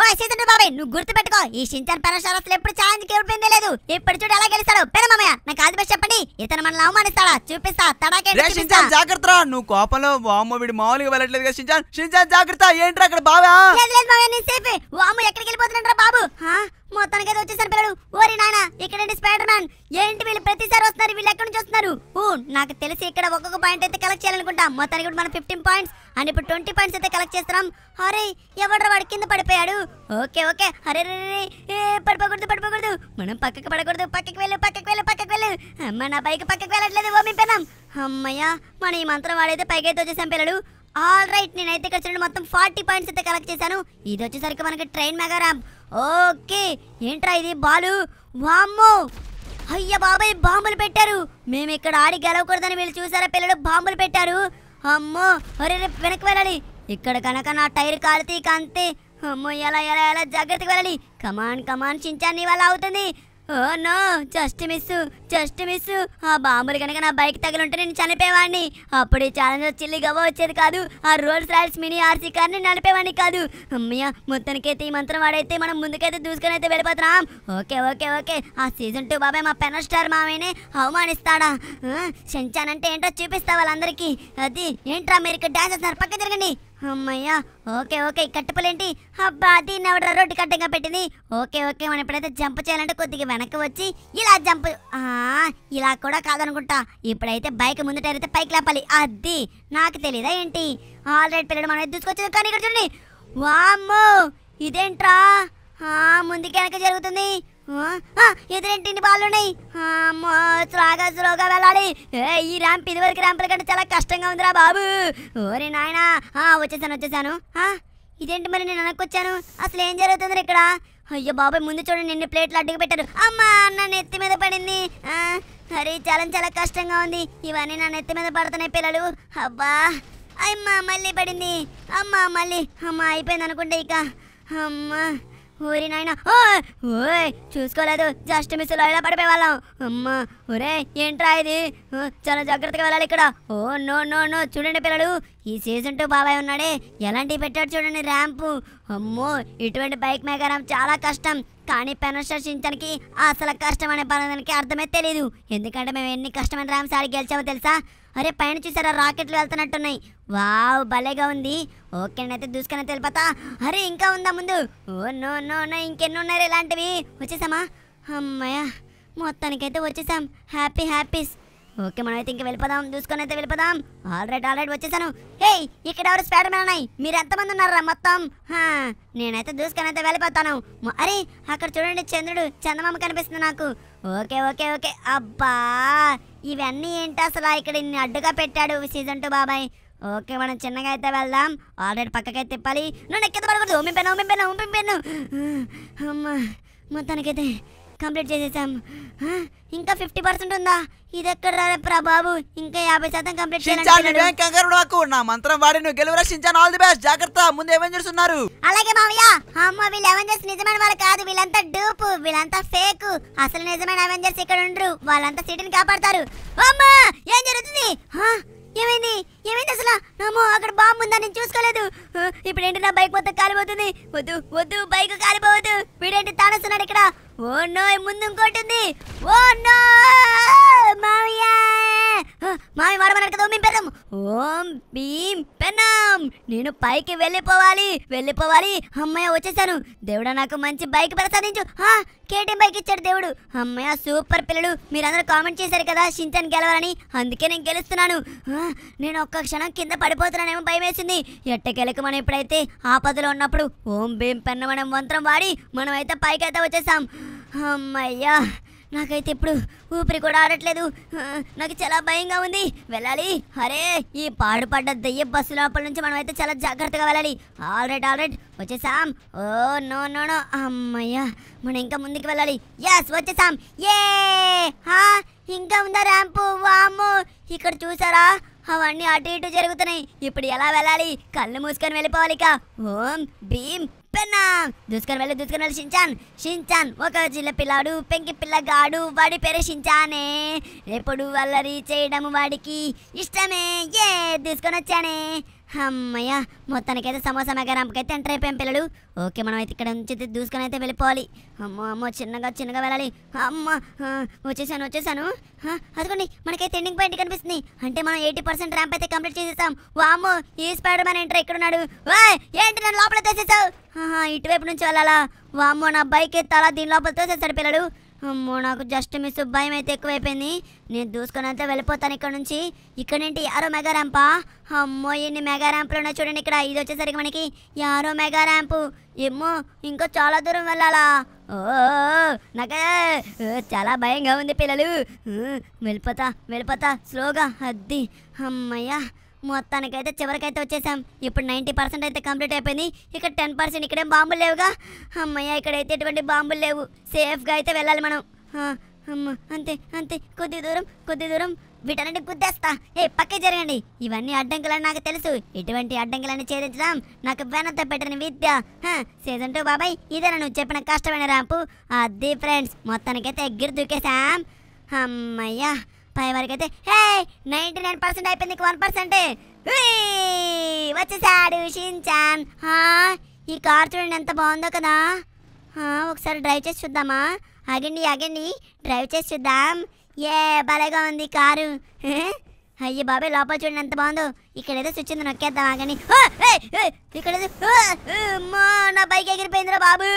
నువ్వు గుర్తు పెట్టుకో ఈ షించాన్ పరమశాస్త్రులు ఎప్పుడు ఛాలెంజ్ గెలిపిందే లేదు ఎప్పుడు చూడు ఎలా గెలిస్తాడు పెరమయ్య నాకు ఆది చెప్పండి ఇతను మనల్ని అవమానిస్తాడా చూపిస్తా తడాకే జాగ్రత్త నువ్వు కోపంలో వామ్మ వీడి మామూలుగా వెళ్ళట్లేదు షించాన్ షించాన్ జాగ్రత్త ఏంట్రా అక్కడ బావా లేదు లేదు సేఫ్ వామ్మ ఎక్కడికి వెళ్ళిపోతున్నాడు బాబు మొత్తానికి అయితే వచ్చేసారు పిల్లలు ఓరి నాయన ఇక్కడండి స్పైడర్ మ్యాన్ ఏంటి వీళ్ళు ప్రతిసారి వస్తున్నారు వీళ్ళు ఎక్కడి నుంచి వస్తున్నారు ఓ నాకు తెలిసి ఇక్కడ ఒక్కొక్క పాయింట్ అయితే కలెక్ట్ చేయాలనుకుంటా మొత్తానికి ఇప్పుడు మనం ఫిఫ్టీన్ పాయింట్స్ అండ్ ఇప్పుడు ట్వంటీ పాయింట్స్ అయితే కలెక్ట్ చేస్తున్నాం అరే ఎవడరా వాడి కింద పడిపోయాడు ఓకే ఓకే అరే రే పడిపోకూడదు పడిపోకూడదు మనం పక్కకి పడకూడదు పక్కకి వెళ్ళు పక్కకి వెళ్ళు పక్కకి వెళ్ళు మన బైక్ పక్కకి వెళ్ళట్లేదు ఓమిపోయినాం అమ్మయ్య మనం ఈ మంత్రం వాడైతే పైకైతే వచ్చేసాం పిల్లలు ఆల్ రైట్ నేనైతే ఇక్కడ చూడండి మొత్తం ఫార్టీ పాయింట్స్ అయితే కలెక్ట్ చేశాను ఇది వచ్చేసరికి మనకి ట్రైన్ మెగా ర్యాంప్ ఓకే ఏంట్రా ఇది బాలు వామ్మో అయ్య బాబాయ్ బాంబులు పెట్టారు మేము ఇక్కడ ఆడి గెలవకూడదని వీళ్ళు చూసారా పిల్లలు బాంబులు పెట్టారు అమ్మో అరే రేపు వెనక్కి వెళ్ళాలి ఇక్కడ కనుక నా టైర్ కాలితే ఇక అంతే అమ్మో ఎలా ఎలా ఎలా జాగ్రత్తగా వెళ్ళాలి కమాన్ కమాన్ చించాన్ని వల్ల అవుతుంది oh no just miss just miss ఆ బాంబులు కనుక నా బైక్ తగిలింటే నేను చనిపోయేవాడిని అప్పుడు ఈ ఛాలెంజ్ చిల్లి గవ్వ వచ్చేది కాదు ఆ రోల్స్ రాయల్స్ మినీ ఆర్సీ కార్ని నడిపేవాడిని కాదు అమ్మయ్య మొత్తానికైతే ఈ మంత్రం వాడైతే మనం ముందుకైతే దూసుకొని అయితే వెళ్ళిపోతున్నాం ఓకే ఓకే ఓకే ఆ సీజన్ టూ బాబాయ్ మా పెనల్ స్టార్ మామేనే అవమానిస్తాడా చెంచానంటే అంటే ఏంటో చూపిస్తా వాళ్ళందరికీ అది ఏంట్రా మీరు ఇక్కడ డాన్స్ చేస్తున్నారు పక్క జరగండి అమ్మయ్యా ఓకే ఓకే కట్టుపులేంటి అబ్బా దీన్ని ఎవడ రోడ్డు కట్టంగా పెట్టింది ఓకే ఓకే మనం ఎప్పుడైతే జంప్ చేయాలంటే కొద్దిగా వెనక్కి వచ్చి ఇలా జంప్ ఇలా కూడా కాదనుకుంటా ఇప్పుడైతే బైక్ ముందుటైతే అయితే పైకి లేపాలి అది నాకు తెలియదా ఏంటి ఆల్రెడీ పిల్లడు మనం దూసుకొచ్చింది కానీ ఇక్కడ చూడండి వామ్మో ఇదేంట్రా ముందుకి వెనక జరుగుతుంది ఎదురేంటి ఇన్ని బాళ్ళు ఉన్నాయి అమ్మో త్రోగా త్రోగా వెళ్ళాలి ఈ ర్యాంప్ ఇదివరకు ర్యాంపుల కంటే చాలా కష్టంగా ఉందిరా బాబు ఓరే నాయన వచ్చేసాను వచ్చేసాను ఇదేంటి మరి నేను వెనక్కొచ్చాను అసలు ఏం జరుగుతుంది ఇక్కడ అయ్యో బాబాయ్ ముందు చూడండి ఎన్ని ప్లేట్లు అడ్డుకు పెట్టారు అమ్మా అన్న నెత్తి మీద పడింది అరే చాలా చాలా కష్టంగా ఉంది ఇవన్నీ నా నెత్తి మీద పడుతున్నాయి పిల్లలు అబ్బా అమ్మా మళ్ళీ పడింది అమ్మా మళ్ళీ అమ్మా అయిపోయింది అనుకుంటే ఇక అమ్మా ఓరి నాయన ఓయ్ చూసుకోలేదు జస్ట్ మిస్ పడిపోయే వాళ్ళం అమ్మా ఒరే ఏంట్రా ఇది చాలా జాగ్రత్తగా వెళ్ళాలి ఇక్కడ ఓ నో నో నో చూడండి పిల్లలు ఈ సీజన్ టూ బాబాయ్ ఉన్నాడే ఎలాంటివి పెట్టాడు చూడండి ర్యాంపు అమ్మో ఇటువంటి బైక్ మేకారం చాలా కష్టం కానీ పెన్ సృష్టించడానికి అసలు కష్టమనే పనదానికి అర్థమే తెలియదు ఎందుకంటే మేము ఎన్ని కష్టమైన రామసారి గెలిచామో తెలుసా అరే పైన చూసారా రాకెట్లు వెళ్తున్నట్టున్నాయి వావ్ భలేగా ఉంది ఓకే నేనైతే దూసుకొని తెలిపతా అరే ఇంకా ఉందా ముందు ఓ నో నో నో ఇంకెన్ని ఉన్నారు ఇలాంటివి వచ్చేసామా అమ్మాయ మొత్తానికైతే వచ్చేసాం హ్యాపీ హ్యాపీస్ ఓకే మనం అయితే ఇంకా వెళ్ళిపోదాం చూసుకొని అయితే వెళ్ళిపోదాం ఆల్రెడీ ఆల్రెడీ వచ్చేసాను హే ఇక్కడ ఎవరు స్పైడర్ మ్యాన్ ఉన్నాయి మీరు ఎంతమంది ఉన్నారా మొత్తం నేనైతే చూసుకొని అయితే వెళ్ళిపోతాను అరే అక్కడ చూడండి చంద్రుడు చందమామ కనిపిస్తుంది నాకు ఓకే ఓకే ఓకే అబ్బా ఇవన్నీ ఏంటి అసలు ఇక్కడ ఇన్ని అడ్డుగా పెట్టాడు సీజన్ టూ బాబాయ్ ఓకే మనం చిన్నగా అయితే వెళ్దాం ఆల్రెడీ పక్కకైతే తిప్పాలి నువ్వు నెక్కి పడకూడదు ఉమ్మిపోయాను ఉమ్మిపోయాను ఉమ్మిపోయాను అమ్మా మొత్తానికైతే కంప్లీట్ చేసేసాం ఇంకా ఫిఫ్టీ పర్సెంట్ ఉందా ఇది ఎక్కడ రా బాబు ఇంకా యాభై శాతం కంప్లీట్ చేయాలి నా మంత్రం వాడి నువ్వు గెలువురా షించాన్ ఆల్ ది బెస్ట్ జాగ్రత్త ముందు ఎవెంజర్స్ ఉన్నారు అలాగే మావయ్య అమ్మ వీళ్ళు అవెంజర్స్ నిజమైన వాళ్ళు కాదు వీళ్ళంతా డూప్ వీళ్ళంతా ఫేక్ అసలు నిజమైన అవెంజర్స్ ఇక్కడ ఉండరు వాళ్ళంతా సిటీని కాపాడతారు అమ్మా ఏం జరుగుతుంది ఏమైంది ఏమైంది అసలు నామో అక్కడ బాంబు ఉందా నేను చూసుకోలేదు ఇప్పుడు ఏంటి నా బైక్ మొత్తం కాలిపోతుంది వద్దు వద్దు బైక్ కాలిపోవద్దు వీడేంటి తానస్తున్నాడు ఇక్కడ ఓ నోయ్ ముందు ఇంకోటి ఓ నో మావయ్య మావి మరమన్నాడు కదా మేము ఓం భీం పెనం నేను పైకి వెళ్ళిపోవాలి వెళ్ళిపోవాలి అమ్మయ్య వచ్చేసాను దేవుడా నాకు మంచి బైక్ ప్రసాదించు కేటీఎం బైక్ ఇచ్చాడు దేవుడు అమ్మయ్య సూపర్ పిల్లలు మీరందరూ కామెంట్ చేశారు కదా షించన్ గెలవాలని అందుకే నేను గెలుస్తున్నాను నేను ఒక్క క్షణం కింద పడిపోతున్నానేమో భయం వేసింది ఎట్టకెలకు మనం ఎప్పుడైతే ఆపదలో ఉన్నప్పుడు ఓం భీం పెన్నమనే మంత్రం వాడి మనం అయితే పైకి అయితే వచ్చేసాం అమ్మయ్యా నాకైతే ఇప్పుడు ఊపిరి కూడా ఆడట్లేదు నాకు చాలా భయంగా ఉంది వెళ్ళాలి అరే ఈ పాడుపడ్డ దయ్య బస్సు లోపల నుంచి మనం అయితే చాలా జాగ్రత్తగా వెళ్ళాలి ఆల్ రైట్ ఆల్ వచ్చేసాం ఓ నో నో నో అమ్మయ్యా మనం ఇంకా ముందుకు వెళ్ళాలి ఎస్ వచ్చేసాం ఏ ఇంకా ఉందా ర్యాంపు వాము ఇక్కడ చూసారా అవన్నీ అటు ఇటు జరుగుతున్నాయి ఇప్పుడు ఎలా వెళ్ళాలి కళ్ళు మూసుకొని వెళ్ళిపోవాలి ఇక ఓం భీమ్ పెన్నా దూసుకొని వెళ్ళి దూసుకొని వెళ్ళి షించాన్ షించాన్ ఒక చిల్ల పిల్లాడు పెంకి పిల్లగాడు వాడి పేరు షించానే ఎప్పుడు రీచ్ చేయడం వాడికి ఇష్టమే ఏ దూసుకొని వచ్చానే అమ్మయ్య మొత్తానికైతే సమోసా మెగారాంకి అయితే ఎంటర్ అయిపోయాం పిల్లలు ఓకే మనం అయితే ఇక్కడ నుంచి దూసుకొని అయితే వెళ్ళిపోవాలి అమ్మో అమ్మో చిన్నగా చిన్నగా వెళ్ళాలి అమ్మ వచ్చేసాను వచ్చేసాను అదిగోండి మనకైతే ఎండింగ్ పాయింట్ కనిపిస్తుంది అంటే మనం ఎయిటీ పర్సెంట్ ర్యాంప్ అయితే కంప్లీట్ చేసేస్తాం వామ్మో ఈ స్పైడర్ మ్యాన్ ఎంటర్ ఉన్నాడు ఏంటి నన్ను లోపల తోసేసావు ఇటువైపు నుంచి వెళ్ళాలా వామ్మో నా బైక్ ఎత్తాలా దీని లోపల తోసేస్తాడు పిల్లడు అమ్మో నాకు జస్ట్ మీ సుబ్బాయి అయితే ఎక్కువైపోయింది నేను దూసుకొని అంతా వెళ్ళిపోతాను ఇక్కడ నుంచి ఇక్కడ ఏంటి యారో మెగా ర్యాంపా అమ్మో ఎన్ని మెగా ర్యాంపులు ఉన్నాయి చూడండి ఇక్కడ ఇది వచ్చేసరికి మనకి యారో మెగా ర్యాంపు ఏమో ఇంకా చాలా దూరం వెళ్ళాలా ఓ నాకే చాలా భయంగా ఉంది పిల్లలు వెళ్ళిపోతా వెళ్ళిపోతా స్లోగా అద్ది అమ్మయ్యా మొత్తానికైతే చివరికైతే వచ్చేసాం ఇప్పుడు నైంటీ పర్సెంట్ అయితే కంప్లీట్ అయిపోయింది ఇక్కడ టెన్ పర్సెంట్ ఇక్కడేం బాంబులు లేవుగా అమ్మయ్య ఇక్కడైతే ఎటువంటి బాంబులు లేవు సేఫ్గా అయితే వెళ్ళాలి మనం అమ్మ అంతే అంతే కొద్ది దూరం కొద్ది దూరం వీటన్నిటి గుద్దేస్తా ఏ పక్క జరగండి ఇవన్నీ అడ్డంకులని నాకు తెలుసు ఇటువంటి అడ్డంకులని ఛేదించడం నాకు వెనంత పెట్టిన విద్య సీజన్ టూ బాబాయ్ ఇదే నువ్వు చెప్పిన కష్టమైన ర్యాంపు అది ఫ్రెండ్స్ మొత్తానికైతే ఎగ్గిరి దూకేశాం అమ్మయ్యా ఫైవ్ వరకు అయితే హే నైన్టీ నైన్ పర్సెంట్ అయిపోయింది వన్ పర్సెంట్ వచ్చేసాడు షిన్చాన్ ఈ కార్ చూడండి ఎంత బాగుందో కదా ఒకసారి డ్రైవ్ చేసి చూద్దామా ఆగండి ఆగండి డ్రైవ్ చేసి చూద్దాం ఏ భలేగా ఉంది కారు అయ్యే బాబాయ్ లోపల చూడండి ఎంత బాగుందో ఏదో స్విచ్ ఉంది నొక్కేద్దాం అగండి ఇక్కడ నా బైక్ ఎగిరిపోయిందిరా బాబు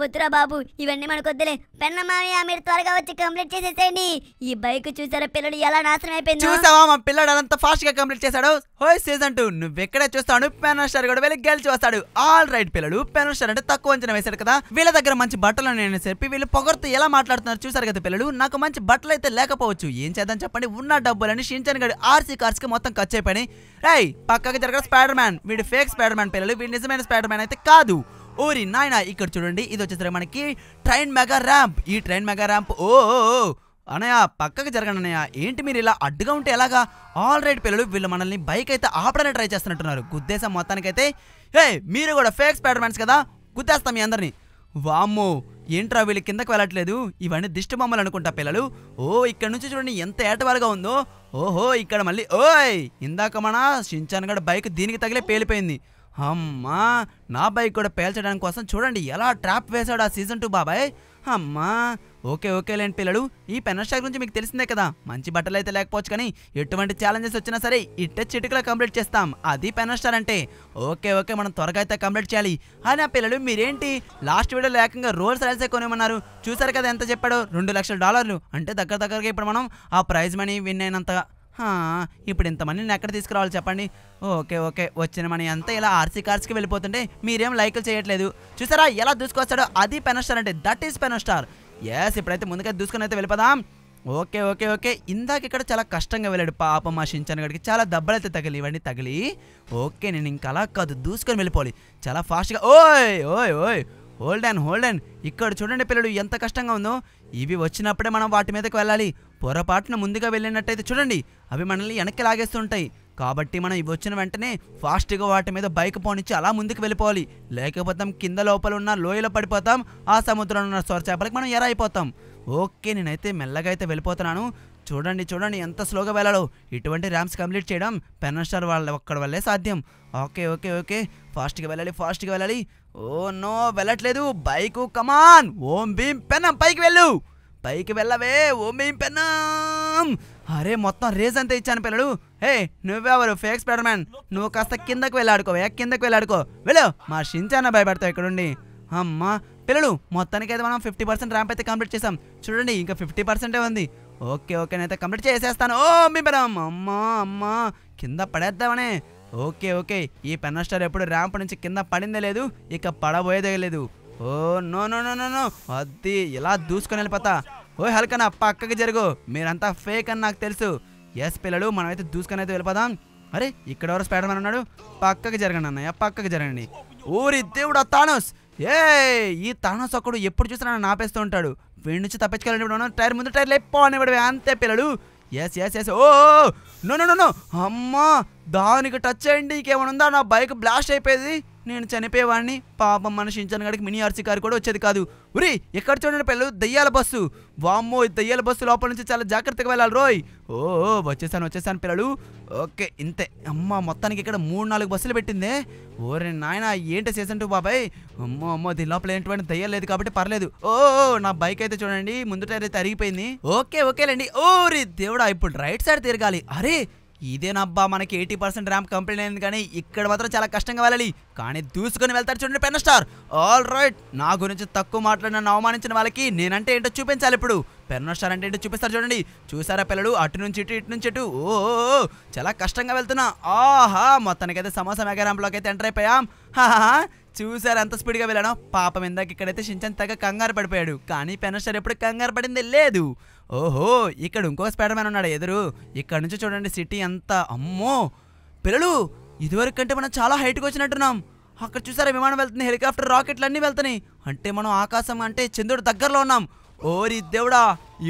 వద్దురా బాబు ఇవన్నీ మనకొద్దులే పెన్న మామయ్య మీరు త్వరగా వచ్చి కంప్లీట్ చేసేసేయండి ఈ బైక్ చూసారా పిల్లడు ఎలా నాశనం అయిపోయింది చూసావా మా పిల్లడు అంత ఫాస్ట్ గా కంప్లీట్ చేశాడు హోయ్ సీజన్ టూ నువ్వెక్కడ చూస్తాను చూస్తాడు స్టార్ కూడా వెళ్ళి గెలిచి వస్తాడు ఆల్ రైట్ పిల్లడు పెన్న స్టార్ అంటే తక్కువ అంచనా వేశాడు కదా వీళ్ళ దగ్గర మంచి బట్టలు నేను చెప్పి వీళ్ళు పొగరుతో ఎలా మాట్లాడుతున్నారు చూసారు కదా పిల్లలు నాకు మంచి బట్టలు అయితే లేకపోవచ్చు ఏం చేద్దాం చెప్పండి ఉన్న డబ్బులని షించన్ గడి ఆర్సీ కార్స్ కి మొత్తం ఖర్చు అయిపోయినాయి రై పక్కకి జరగడం స్పైడర్ మ్యాన్ వీడు ఫేక్ స్పైడర్ మ్యాన్ పిల్లలు వీడు నిజమైన స్పైడర్ మ్యాన్ అయితే కాదు ఓరి నాయన ఇక్కడ చూడండి ఇది వచ్చేసరికి మనకి ట్రైన్ మెగా ర్యాంప్ ఈ ట్రైన్ మెగా ర్యాంప్ ఓ అనయ్య పక్కకు జరగండి అనయ్య ఏంటి మీరు ఇలా అడ్డుగా ఉంటే ఎలాగా ఆల్ రైట్ పిల్లలు వీళ్ళు మనల్ని బైక్ అయితే ఆపడానికి ట్రై చేస్తున్నట్టున్నారు గుద్దేశం మొత్తానికైతే ఏ మీరు కూడా ఫేక్ మ్యాన్స్ కదా గుద్దేస్తాం మీ అందరినీ వామ్మో ఏంట్రా వీళ్ళు కిందకు వెళ్ళట్లేదు ఇవన్నీ దిష్టి బొమ్మలు అనుకుంటా పిల్లలు ఓ ఇక్కడ నుంచి చూడండి ఎంత ఏటవాలుగా ఉందో ఓహో ఇక్కడ మళ్ళీ ఓయ్ ఇందాక మన షించాన్ గడ బైక్ దీనికి తగిలే పేలిపోయింది అమ్మా నా బైక్ కూడా పేల్చడానికి కోసం చూడండి ఎలా ట్రాప్ వేశాడు ఆ సీజన్ టూ బాబాయ్ అమ్మా ఓకే ఓకే లేని పిల్లలు ఈ పెనర్షా గురించి మీకు తెలిసిందే కదా మంచి బట్టలు అయితే లేకపోవచ్చు కానీ ఎటువంటి ఛాలెంజెస్ వచ్చినా సరే ఇట్ట చిటికలో కంప్లీట్ చేస్తాం అది స్టార్ అంటే ఓకే ఓకే మనం త్వరగా అయితే కంప్లీట్ చేయాలి అని ఆ పిల్లలు మీరేంటి లాస్ట్ వీడియో లేకంగా రోల్స్ రైల్సే కొనేమన్నారు చూసారు కదా ఎంత చెప్పాడో రెండు లక్షల డాలర్లు అంటే దగ్గర దగ్గరగా ఇప్పుడు మనం ఆ ప్రైజ్ మనీ విన్ అయినంత ఇప్పుడు నేను ఎక్కడ తీసుకురావాలి చెప్పండి ఓకే ఓకే వచ్చిన మనీ అంతా ఇలా ఆర్సీ కార్స్కి వెళ్ళిపోతుంటే మీరేం లైకులు చేయట్లేదు చూసారా ఎలా దూసుకొస్తాడో అది పెనస్టార్ అంటే దట్ ఈస్ పెనస్టార్ ఎస్ ఇప్పుడైతే ముందుగా దూసుకొని అయితే వెళ్ళిపోదాం ఓకే ఓకే ఓకే ఇందాక ఇక్కడ చాలా కష్టంగా వెళ్ళాడు పాపం మా షించాన్ గడికి చాలా దెబ్బలు అయితే తగిలి ఇవన్నీ తగిలి ఓకే నేను ఇంకా అలా కాదు దూసుకొని వెళ్ళిపోవాలి చాలా ఫాస్ట్గా ఓయ్ ఓయ్ ఓయ్ హోల్డ్ అండ్ హోల్డ్ అండ్ ఇక్కడ చూడండి పిల్లడు ఎంత కష్టంగా ఉందో ఇవి వచ్చినప్పుడే మనం వాటి మీదకి వెళ్ళాలి పొరపాటున ముందుగా వెళ్ళినట్టయితే చూడండి అవి మనల్ని వెనక్కి లాగేస్తుంటాయి కాబట్టి మనం ఇవి వచ్చిన వెంటనే ఫాస్ట్గా వాటి మీద బైక్ పోనిచ్చి అలా ముందుకు వెళ్ళిపోవాలి లేకపోతే కింద లోపల ఉన్న లోయలో పడిపోతాం ఆ సముద్రంలో ఉన్న స్వర చేపలకి మనం ఎరైపోతాం ఓకే నేనైతే మెల్లగా అయితే వెళ్ళిపోతున్నాను చూడండి చూడండి ఎంత స్లోగా వెళ్ళాడు ఇటువంటి ర్యామ్స్ కంప్లీట్ చేయడం పెన్నర్ స్టార్ వాళ్ళ ఒక్కడి వల్లే సాధ్యం ఓకే ఓకే ఓకే ఫాస్ట్గా వెళ్ళాలి ఫాస్ట్గా వెళ్ళాలి ఓ నో వెళ్ళట్లేదు బైకు కమాన్ ఓం భీమ్ పెన్నం పైకి వెళ్ళు పైకి వెళ్ళవే ఓం భీమ్ పెన్నం అరే మొత్తం రేజ్ అంతా ఇచ్చాను పిల్లడు హే నువ్వెవరు ఫేక్ స్పైడర్ మ్యాన్ నువ్వు కాస్త కిందకు వెళ్ళాడుకో కిందకు వెళ్ళాడుకో వెళ్ళు మా షించాన భయపడతావు ఇక్కడుండి అమ్మా పిల్లలు అయితే మనం ఫిఫ్టీ పర్సెంట్ ర్యాంప్ అయితే కంప్లీట్ చేసాం చూడండి ఇంకా ఫిఫ్టీ పర్సెంటే ఉంది ఓకే ఓకే నేనైతే కంప్లీట్ చేసేస్తాను ఓ బిబరం అమ్మా అమ్మా కింద పడేద్దామనే ఓకే ఓకే ఈ పెన్న స్టార్ ఎప్పుడు ర్యాంప్ నుంచి కింద పడిందే లేదు ఇక పడబోయేదే లేదు oh no no no no no అది ఇలా దూసుకొని వెళ్ళిపోతా ఓ హల్కన పక్కకి జరుగు మీరంతా ఫేక్ అని నాకు తెలుసు ఎస్ పిల్లలు మనమైతే దూసుకొని అయితే వెళ్ళిపోదాం అరే ఇక్కడ ఎవరు స్పైడర్ మ్యాన్ ఉన్నాడు పక్కకి జరగండి అన్నయ్య పక్కకి జరగండి ఊరి దేవుడు తానోస్ ఏ ఈ తానసొక్కడు ఎప్పుడు చూసినా నన్ను ఆపేస్తూ ఉంటాడు వీడి నుంచి తప్పించుకోవాలని టైర్ ముందు టైర్ లేకపోనివ్వడమే అంతే పిల్లలు yes yes yes oh no no no అమ్మా దానికి టచ్ అయ్యండి ఇంకేమైనా ఉందా నా బైక్ బ్లాస్ట్ అయిపోయింది నేను చనిపోయేవాడిని పాపం మన గడికి మినీ ఆర్సీ కారు కూడా వచ్చేది కాదు ఉరి ఎక్కడ చూడండి పిల్లలు దయ్యాల బస్సు వామ్మో దయ్యాల బస్సు లోపల నుంచి చాలా జాగ్రత్తగా వెళ్ళాలి రోయ్ ఓ వచ్చేసాను వచ్చేసాను పిల్లలు ఓకే ఇంతే అమ్మ మొత్తానికి ఇక్కడ మూడు నాలుగు బస్సులు పెట్టిందే ఓరే నాయన ఏంటి సీజన్ బాబాయ్ అమ్మో అమ్మో దీని లోపల ఏంటువంటి దయ్యాలు లేదు కాబట్టి పర్లేదు ఓ నా బైక్ అయితే చూడండి ముందు టైర్ అయితే అరిగిపోయింది ఓకే ఓకేలేండి ఓ దేవుడా ఇప్పుడు రైట్ సైడ్ తిరగాలి అరే ఇదేనబ్బా మనకి ఎయిటీ పర్సెంట్ ర్యాంప్ కంప్లీట్ అయింది కానీ ఇక్కడ మాత్రం చాలా కష్టంగా వెళ్ళాలి కానీ దూసుకొని వెళ్తారు చూడండి పెన్న స్టార్ ఆల్ రైట్ నా గురించి తక్కువ మాట్లాడిన అవమానించిన వాళ్ళకి నేనంటే ఏంటో చూపించాలి ఇప్పుడు స్టార్ అంటే ఏంటో చూపిస్తారు చూడండి చూసారా పిల్లలు అటు నుంచి ఇటు ఇటు నుంచి ఇటు ఓ చాలా కష్టంగా వెళ్తున్నా ఆహా మొత్తానికైతే సమోసా ర్యాంప్లోకి అయితే ఎంటర్ అయిపోయాం హాహా చూసారు ఎంత స్పీడ్గా వెళ్ళాను పాపం ఇందాక ఇక్కడైతే షించన్ తగ్గ కంగారు పడిపోయాడు కానీ స్టార్ ఎప్పుడు కంగారు పడింది లేదు ఓహో ఇక్కడ ఇంకో స్పైడర్ మ్యాన్ ఉన్నాడు ఎదురు ఇక్కడ నుంచి చూడండి సిటీ అంత అమ్మో పిల్లలు ఇదివరకు కంటే మనం చాలా హైట్కి వచ్చినట్టున్నాం అక్కడ చూసారా విమానం వెళ్తుంది హెలికాప్టర్ రాకెట్లు అన్నీ వెళ్తున్నాయి అంటే మనం ఆకాశం అంటే చంద్రుడు దగ్గరలో ఉన్నాం ఓరి దేవుడా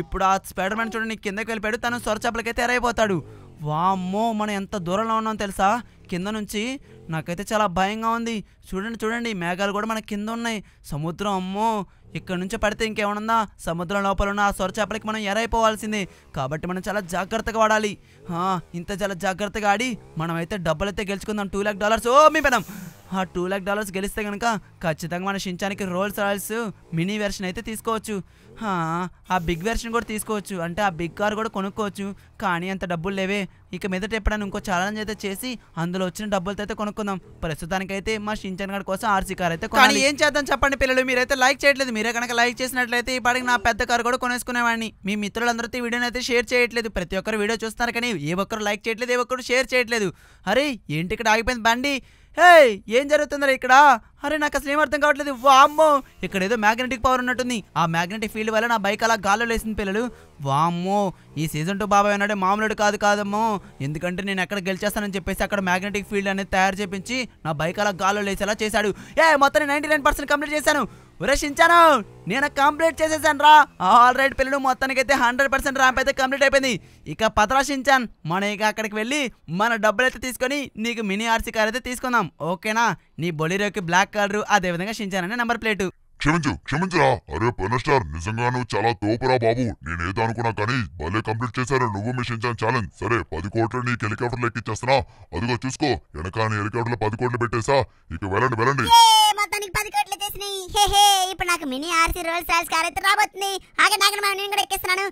ఇప్పుడు ఆ స్పైడర్ మ్యాన్ చూడండి కిందకి వెళ్ళిపోయాడు తను సొరచేపలకైతే ఎరైపోతాడు వామ్మో మనం ఎంత దూరంలో ఉన్నాం తెలుసా కింద నుంచి నాకైతే చాలా భయంగా ఉంది చూడండి చూడండి మేఘాలు కూడా మన కింద ఉన్నాయి సముద్రం అమ్మో ఇక్కడ నుంచి పడితే ఇంకేమనుందా సముద్రం లోపల ఉన్న ఆ సొరచేపలకి మనం ఎరైపోవాల్సిందే కాబట్టి మనం చాలా జాగ్రత్తగా వాడాలి ఇంత చాలా జాగ్రత్తగా ఆడి మనమైతే డబ్బులైతే గెలుచుకుందాం టూ ల్యాక్ డాలర్స్ ఓ మీ పెదాం ఆ టూ ల్యాక్ డాలర్స్ గెలిస్తే కనుక ఖచ్చితంగా మన షించానికి రోల్స్ రాయల్స్ మినీ వెర్షన్ అయితే తీసుకోవచ్చు ఆ బిగ్ వెర్షన్ కూడా తీసుకోవచ్చు అంటే ఆ బిగ్ కార్ కూడా కొనుక్కోవచ్చు కానీ అంత డబ్బులు లేవే ఇక మీదట ఎప్పుడైనా ఇంకో ఛాలెంజ్ అయితే చేసి అందులో వచ్చిన డబ్బులతో అయితే కొనుక్కుందాం ప్రస్తుతానికైతే మా షించాన్ గారి కోసం ఆర్సీ కార్ అయితే కానీ ఏం చేద్దాం చెప్పండి పిల్లలు మీరైతే లైక్ చేయట్లేదు మీరే కనుక లైక్ చేసినట్లయితే ఈ పాటికి నా పెద్ద కారు కూడా కొనేసుకునేవాడిని మీ మిత్రులందరితో వీడియోని అయితే షేర్ చేయట్లేదు ప్రతి ఒక్కరు వీడియో చూస్తున్నారు కానీ ఏ ఒక్కరు లైక్ చేయట్లేదు ఏ ఒక్కరు షేర్ చేయట్లేదు అరే ఏంటి ఇక్కడ ఆగిపోయింది బండి హే ఏం జరుగుతుందిరా ఇక్కడ అరే నాకు అసలు అర్థం కావట్లేదు వామ్మో ఇక్కడ ఏదో మ్యాగ్నెటిక్ పవర్ ఉన్నట్టుంది ఆ మ్యాగ్నెటిక్ ఫీల్డ్ వల్ల నా బైక్ అలా గాల్లో లేసింది పిల్లలు వామ్మో ఈ సీజన్ టూ బాబాయ్ అన్నాడే మామూలుడు కాదు కాదమ్మో ఎందుకంటే నేను ఎక్కడ గెలిచేస్తానని చెప్పేసి అక్కడ మ్యాగ్నెటిక్ ఫీల్డ్ అనేది తయారు చేపించి నా బైక్ అలా గాల్లో లేసేలా చేశాడు ఏ మొత్తం నైంటీ నైన్ పర్సెంట్ కంప్లీట్ చేశాను రక్షించాను నేను కంప్లీట్ చేసేసాను రా ఆల్రెడీ రైట్ పిల్లలు అయితే హండ్రెడ్ పర్సెంట్ ర్యాంప్ అయితే కంప్లీట్ అయిపోయింది ఇక పదరా షించాన్ మనం ఇక అక్కడికి వెళ్ళి మన డబ్బులు అయితే తీసుకొని నీకు మినీ ఆర్సీ కార్ అయితే తీసుకుందాం ఓకేనా నీ బొలీరోకి బ్లాక్ కలర్ అదే విధంగా అనే నెంబర్ ప్లేటు క్షమించు క్షమించురా అరే పనస్టార్ నిజంగా నువ్వు చాలా తోపురా బాబు నేనేదో అనుకున్నా కానీ భలే కంప్లీట్ చేశారు నువ్వు మిషించాను ఛాలెంజ్ సరే పది కోట్లు నీకు హెలికాప్టర్లు ఎక్కిచ్చేస్తున్నా అదిగో చూసుకో వెనకాని హెలికాప్టర్లు పది కోట్లు పెట్టేసా ఇక వెళ్ళండి వెళ్ళండి హే హే ఇప్పుడు నాకు mini RC Rolls Royals car అయితే రాబోతుంది ఆగండి ఆగండి నేను కూడా ఎక్కిస్తున్నాను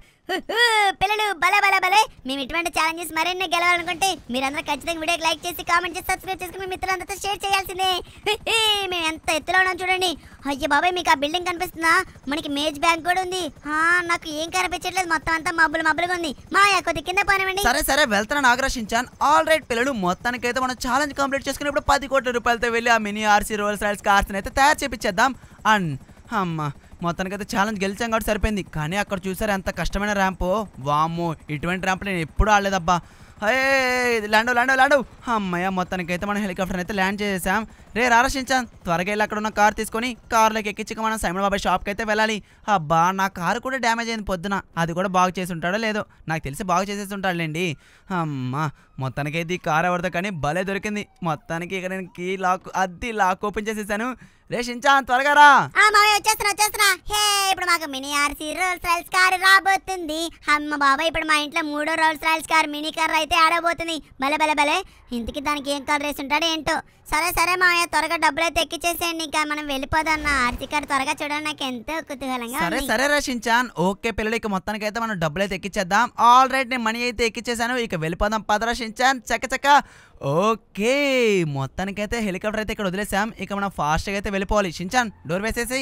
పిల్లలు భలే బలే భలే మేము ఇటువంటి ఛాలెంజెస్ మరిన్ని గెలవాలనుకుంటే మీరందరూ ఖచ్చితంగా వీడియోకి లైక్ చేసి కామెంట్ చేసి సబ్స్క్రైబ్ చేసుకుని మీ మిత్రులందరితో షేర్ చేయాల్సిందే మేము ఎంత ఎత్తులో ఉన్నాం చూడండి అయ్యో బాబాయ్ మీకు ఆ బిల్డింగ్ కనిపిస్తుందా మనకి మేజ్ బ్యాంక్ కూడా ఉంది నాకు ఏం కనిపించట్లేదు మొత్తం అంతా మబ్బులు మబ్బులుగా ఉంది మా కొద్ది కింద పోనివ్వండి సరే సరే వెళ్తున్నాను ఆగ్రహించాను ఆల్ రైట్ పిల్లలు మొత్తానికి అయితే మనం ఛాలెంజ్ కంప్లీట్ చేసుకున్నప్పుడు పది కోట్ల రూపాయలతో వెళ్ళి ఆ mini RC Rolls Royals cars అయితే తయారు చేపించేద్దాం అండ్ అమ్మా మొత్తానికి అయితే ఛాలెంజ్ గెలిచాం కాబట్టి సరిపోయింది కానీ అక్కడ చూసారు ఎంత కష్టమైన ర్యాంపు వాము ఇటువంటి ర్యాంప్ నేను ఎప్పుడూ ఆడలేదబ్బా అయ్యే ల్యాండో ల్యాండో ల్యాండో అమ్మయ్య మొత్తానికైతే మనం హెలికాప్టర్ అయితే ల్యాండ్ చేసేసాం రే రారక్షించాం త్వరగా వెళ్ళి అక్కడ ఉన్న కార్ తీసుకొని కార్లోకి ఎక్కించక మనం సైమన్ బాబాయ్ షాప్కి అయితే వెళ్ళాలి అబ్బా నా కారు కూడా డ్యామేజ్ అయింది పొద్దున అది కూడా బాగు చేసి ఉంటాడో లేదో నాకు తెలిసి బాగు చేసేసి ఉంటాడులేండి అమ్మా మొత్తానికైతే ఈ కార్ ఎవరితో కానీ భలే దొరికింది మొత్తానికి ఇక్కడ నేను కీ లాక్ అద్దీ లాక్ ఓపెన్ చేసేసాను రే షించాన్ త్వరగా రా వచ్చేస్తున్నా వచ్చేస్తున్నా హే ఇప్పుడు మాకు mini RC Rolls Royals car రాబోతుంది అమ్మ ఇప్పుడు మా ఇంట్లో మూడో Rolls Royals car mini car అయితే ఆడబోతుంది భలే భలే భలే ఇంతకి దానికి ఏం కార్ వేసి ఉంటాడు ఏంటో సరే సరే మామయ్య త్వరగా డబ్బులు అయితే ఎక్కిచ్చేసేయండి ఇంకా మనం ఆర్సీ కార్ త్వరగా చూడండి నాకు ఎంతో కుతూహలంగా సరే సరే రా షించాన్ ఓకే మొత్తానికి అయితే మనం డబ్బులు అయితే ఎక్కిచ్చేద్దాం ఆల్ రైట్ నేను మనీ అయితే ఎక్కిచ్చేసాను ఇక వెళ్ళిపోదాం పదరా షించాన్ చక్క ఓకే మొత్తానికైతే హెలికాప్టర్ అయితే ఇక్కడ వదిలేసాం ఇక మనం ఫాస్ట్గా అయితే వెళ్ళిపోవాలి షించాన్ డోర్ వేసేసి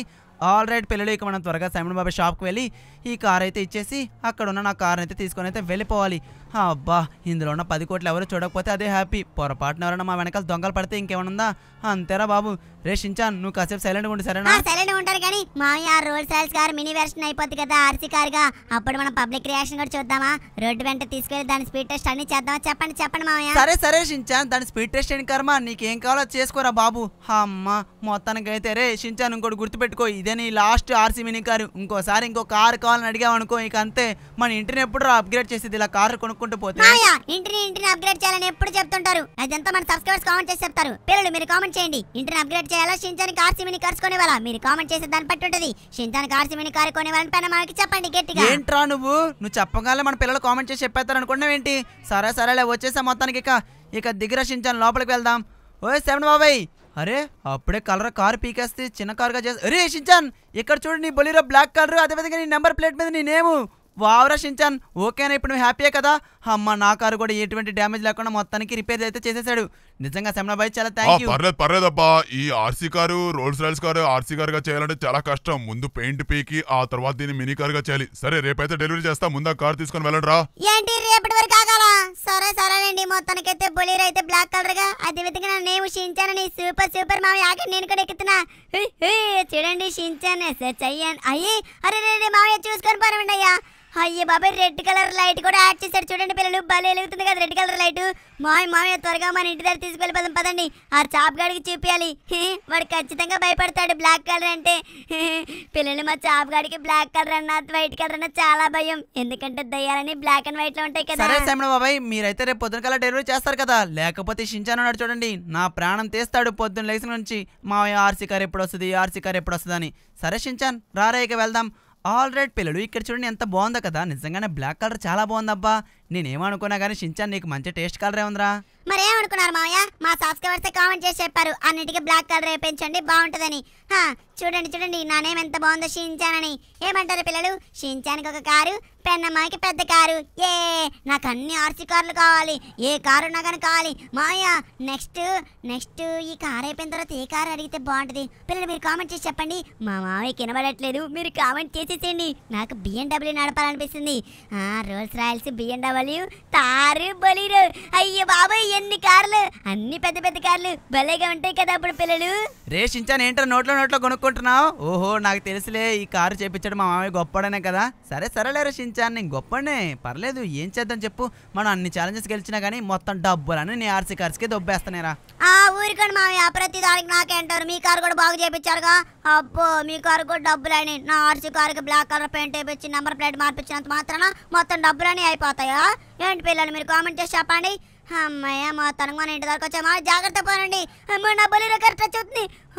ఆల్ రైట్ పిల్లలు ఇక మనం త్వరగా సైమన్ బాబా షాప్కి వెళ్ళి ఈ కార్ అయితే ఇచ్చేసి అక్కడ ఉన్న నా కార్ అయితే తీసుకొని అయితే వెళ్ళిపోవాలి అబ్బా ఇందులో ఉన్న పది కోట్లు ఎవరు చూడకపోతే అదే హ్యాపీ పొరపాటున ఎవరైనా మా వెనకాల దొంగలు పడితే ఉందా అంతేరా బాబు రే షించాన్ నువ్వు కాసేపు సైలెంట్గా ఉండి సరేనా సైలెంట్ ఉంటారు కానీ మామయ్య రోడ్ సైల్స్ కార్ మినీ వెర్షన్ అయిపోద్ది కదా ఆర్సీ కార్ గా అప్పుడు మనం పబ్లిక్ రియాక్షన్ కూడా చూద్దామా రోడ్డు వెంట తీసుకెళ్లి దాని స్పీడ్ టెస్ట్ అన్ని చేద్దామా చెప్పండి చెప్పండి మామయ్య సరే సరే షించాన్ దాని స్పీడ్ టెస్ట్ ఏంటి కర్మ నీకేం కావాలో చేసుకోరా బాబు అమ్మ అయితే రే షించాన్ ఇంకోటి గుర్తుపెట్టుకో ఇదే ఇదని లాస్ట్ ఆర్సీ మినీ కారు ఇంకోసారి ఇంకో కార్ కావాలని అడిగావు అనుకో ఇక అంతే మన ఇంటిని ఎప్పుడు అప్గ్రేడ్ చేసేది ఇలా కారు కొనుక్కుంటూ పోతే ఇంటిని ఇంటిని అప్గ్రేడ్ చేయాలని ఎప్పుడు చెప్తుంటారు అదంతా మన సబ్స్క్రైబర్స్ కామెంట్ చేసి చెప్తారు పిల్లలు మీరు కామెంట్ చేయండి ఇంటిని అప్గ్రేడ్ చేయాలా షించానికి ఆర్సీ మినీ కార్స్ కొనేవాళ్ళ మీరు కామెంట్ చేసే దాని బట్టి ఉంటుంది షించానికి ఆర్సీ మినీ కార్ కొనేవాళ్ళని పైన మనకి చెప్పండి గట్టిగా ఏంట్రా నువ్వు నువ్వు చెప్పగానే మన పిల్లలు కామెంట్ చేసి చెప్పేస్తారు అనుకున్నావు ఏంటి సరే సరేలే వచ్చేసా మొత్తానికి ఇక ఇక దిగిరశించాను లోపలికి వెళ్దాం ఓ సెవెన్ బాబాయ్ అరే అప్పుడే కలర్ కారు పీకేస్తే చిన్న గా చేస్తా అరే షించాన్ ఇక్కడ చూడు నీ బొలీరో బ్లాక్ కలర్ అదేవిధంగా నీ నెంబర్ ప్లేట్ మీద నీ నేము వావరా షించాన్ ఓకేనా ఇప్పుడు నువ్వు హ్యాపీయే కదా అమ్మ నా కారు కూడా ఎటువంటి డ్యామేజ్ లేకుండా మొత్తానికి రిపేర్ అయితే చేసేసాడు నిజంగా శమణ బాయ్ చాలా థ్యాంక్ యూ పర్లేదు పర్లేదబ్బా ఈ RC car Rolls Royals car RC car గా చేయాలంటే చాలా కష్టం ముందు పెయింట్ పీకి ఆ తర్వాత దీన్ని మినీ కార్ గా చేయాలి సరే రేపైతే డెలివరీ చేస్తా ముందు ఆ కార్ తీసుకొని వెళ్ళండి రా రేపటి వరకు సరే సరేనండి మొత్తానికైతే బొలీర్ అయితే బ్లాక్ కలర్ గా అది విధంగా నేను షించానని సూపర్ సూపర్ మామయ్య ఆగ నేను కూడా ఎక్కుతున్నా చూడండి షించాను చెయ్యాను అయ్యి అరే రే మామయ్య చూసుకొని పోరండి అయ్యా అయ్యే బాబాయ్ రెడ్ కలర్ లైట్ కూడా యాడ్ చేశారు చూడండి పిల్లలు భలే వెలుగుతుంది కదా రెడ్ కలర్ లైట్ మావి మామయ్య త్వరగా మన ఇంటి దగ్గర తీసుకెళ్ళిపోదాం పదండి ఆ చాప్ గాడికి చూపించాలి వాడు ఖచ్చితంగా భయపడతాడు బ్లాక్ కలర్ అంటే పిల్లలు మా చాప్ గాడికి బ్లాక్ కలర్ అన్న వైట్ కలర్ అన్న చాలా భయం ఎందుకంటే దయ్యాలని బ్లాక్ అండ్ వైట్ లో ఉంటాయి కదా సరే శమణ బాబాయ్ మీరైతే రేపు పొద్దున కలర్ డెలివరీ చేస్తారు కదా లేకపోతే షించాను ఉన్నాడు చూడండి నా ప్రాణం తీస్తాడు పొద్దున్న లేచిన నుంచి మావయ్య ఆర్సీ కార్ ఎప్పుడు వస్తుంది ఆర్సీ కార్ ఎప్పుడు వస్తుంది అని సరే షించాన్ రారా ఇక వెళ్దాం ఆల్ రైట్ పిల్లలు ఇక్కడ చూడండి ఎంత బాగుందో కదా నిజంగానే బ్లాక్ కలర్ చాలా బాగుందబ్బా నేనేమనుకున్నా గానీ షించా నీకు మంచి టేస్ట్ కలరే ఉందిరా మరేమనుకున్నారు మావయ్య మా సబ్స్క్రైబర్స్ కామెంట్ చేసి చెప్పారు అన్నిటికీ బ్లాక్ కలర్ బాగుంటదని బాగుంటుందని చూడండి చూడండి నా నేమ్ ఎంత బాగుందో షించాన్ అని ఏమంటారు పిల్లలు షించానికి ఒక కారు పెన్నమ్మాయికి పెద్ద కారు ఏ నాకు అన్ని ఆర్సీ కార్లు కావాలి ఏ కారు ఉన్నా కావాలి మాయా నెక్స్ట్ నెక్స్ట్ ఈ కారు అయిపోయిన తర్వాత ఏ కారు అడిగితే బాగుంటుంది పిల్లలు మీరు కామెంట్ చేసి చెప్పండి మా మావయ్య కినబడట్లేదు మీరు కామెంట్ చేసేసేయండి నాకు బిఎండబ్ల్యూ నడపాలనిపిస్తుంది రోల్స్ రాయల్స్ బిఎండబ్ల్యూ బలియు తారు బలిరు అయ్యో బాబాయ్ ఎన్ని కార్లు అన్ని పెద్ద పెద్ద కార్లు భలేగా ఉంటాయి కదా అప్పుడు పిల్లలు రేషించాను ఏంటో నోట్లో నోట్లో కొనుక్కుంటున్నావు ఓహో నాకు తెలుసులే ఈ కారు చేపించడం మా మామయ్య గొప్పడనే కదా సరే సరేలే రేషించాను నేను గొప్పనే పర్లేదు ఏం చేద్దాం చెప్పు మనం అన్ని ఛాలెంజెస్ గెలిచినా కానీ మొత్తం డబ్బులని నీ ఆర్సీ కార్స్కి దొబ్బేస్తానేరా ఆ ఊరికండి మామయ్య ప్రతి దానికి నాకేంటారు మీ కారు కూడా బాగు చేపించారుగా అబ్బో మీ కారు కూడా డబ్బులని నా ఆర్సీ కారుకి బ్లాక్ కలర్ పెయింట్ వేయించి నెంబర్ ప్లేట్ మార్పించినంత మాత్రాన మొత్తం డబ్బులని అయిపోతాయా ఏంటి పిల్లలు మీరు కామెంట్ చేసి చెప్పండి అమ్మాయ మా మన ఇంటి దగ్గర వచ్చామా జాగ్రత్త పోనండి అమ్మ నా బలి దగ్గర టచ్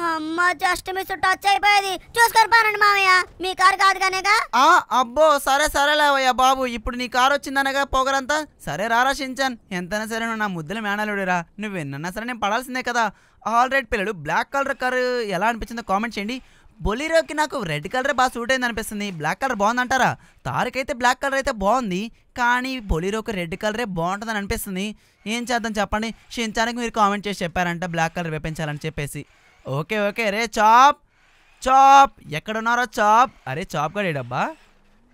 అమ్మ జస్ట్ మిస్ టచ్ అయిపోయేది చూసుకొని పోనండి మామయ్య మీ కారు కాదు కానేగా ఆ అబ్బో సరే లేవయ్య బాబు ఇప్పుడు నీ కారు వచ్చిందనగా పొగరంతా సరే రారా షించన్ ఎంతైనా సరే నువ్వు నా ముద్దుల మేనలుడిరా నువ్వు ఎన్నన్నా సరే నేను పడాల్సిందే కదా ఆల్ రైట్ పిల్లలు బ్లాక్ కలర్ కారు ఎలా అనిపించిందో కామెంట్ చేయండి బొలీరోకి నాకు రెడ్ కలర్ బాగా సూట్ అయింది అనిపిస్తుంది బ్లాక్ కలర్ బాగుందంటారా అయితే బ్లాక్ కలర్ అయితే బాగుంది కానీ బొలీరోకి రెడ్ కలరే బాగుంటుందని అనిపిస్తుంది ఏం చేద్దాం చెప్పండి షించానికి మీరు కామెంట్ చేసి చెప్పారంట బ్లాక్ కలర్ వేపించాలని చెప్పేసి ఓకే ఓకే రే చాప్ చాప్ ఎక్కడున్నారో చాప్ అరే చాప్ గడేడబ్బా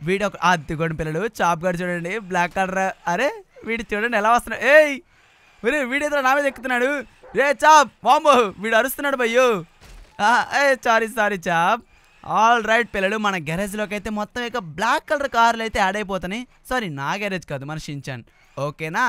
వీడు ఒక అత్తిగొండి పిల్లలు చాప్ గడు చూడండి బ్లాక్ కలర్ అరే వీడు చూడండి ఎలా వస్తున్నాడు ఏయ్ వీడు వీడేదో నా మీద ఎక్కుతున్నాడు రే చాప్ వాంబో వీడు అరుస్తున్నాడు భయ్యో సారీ సారీ చాప్ ఆల్ రైట్ పిల్లలు మన గ్యారేజ్లోకి అయితే మొత్తం ఇక బ్లాక్ కలర్ కార్లు అయితే యాడ్ అయిపోతున్నాయి సారీ నా గ్యారేజ్ కాదు మన షించాన్ ఓకేనా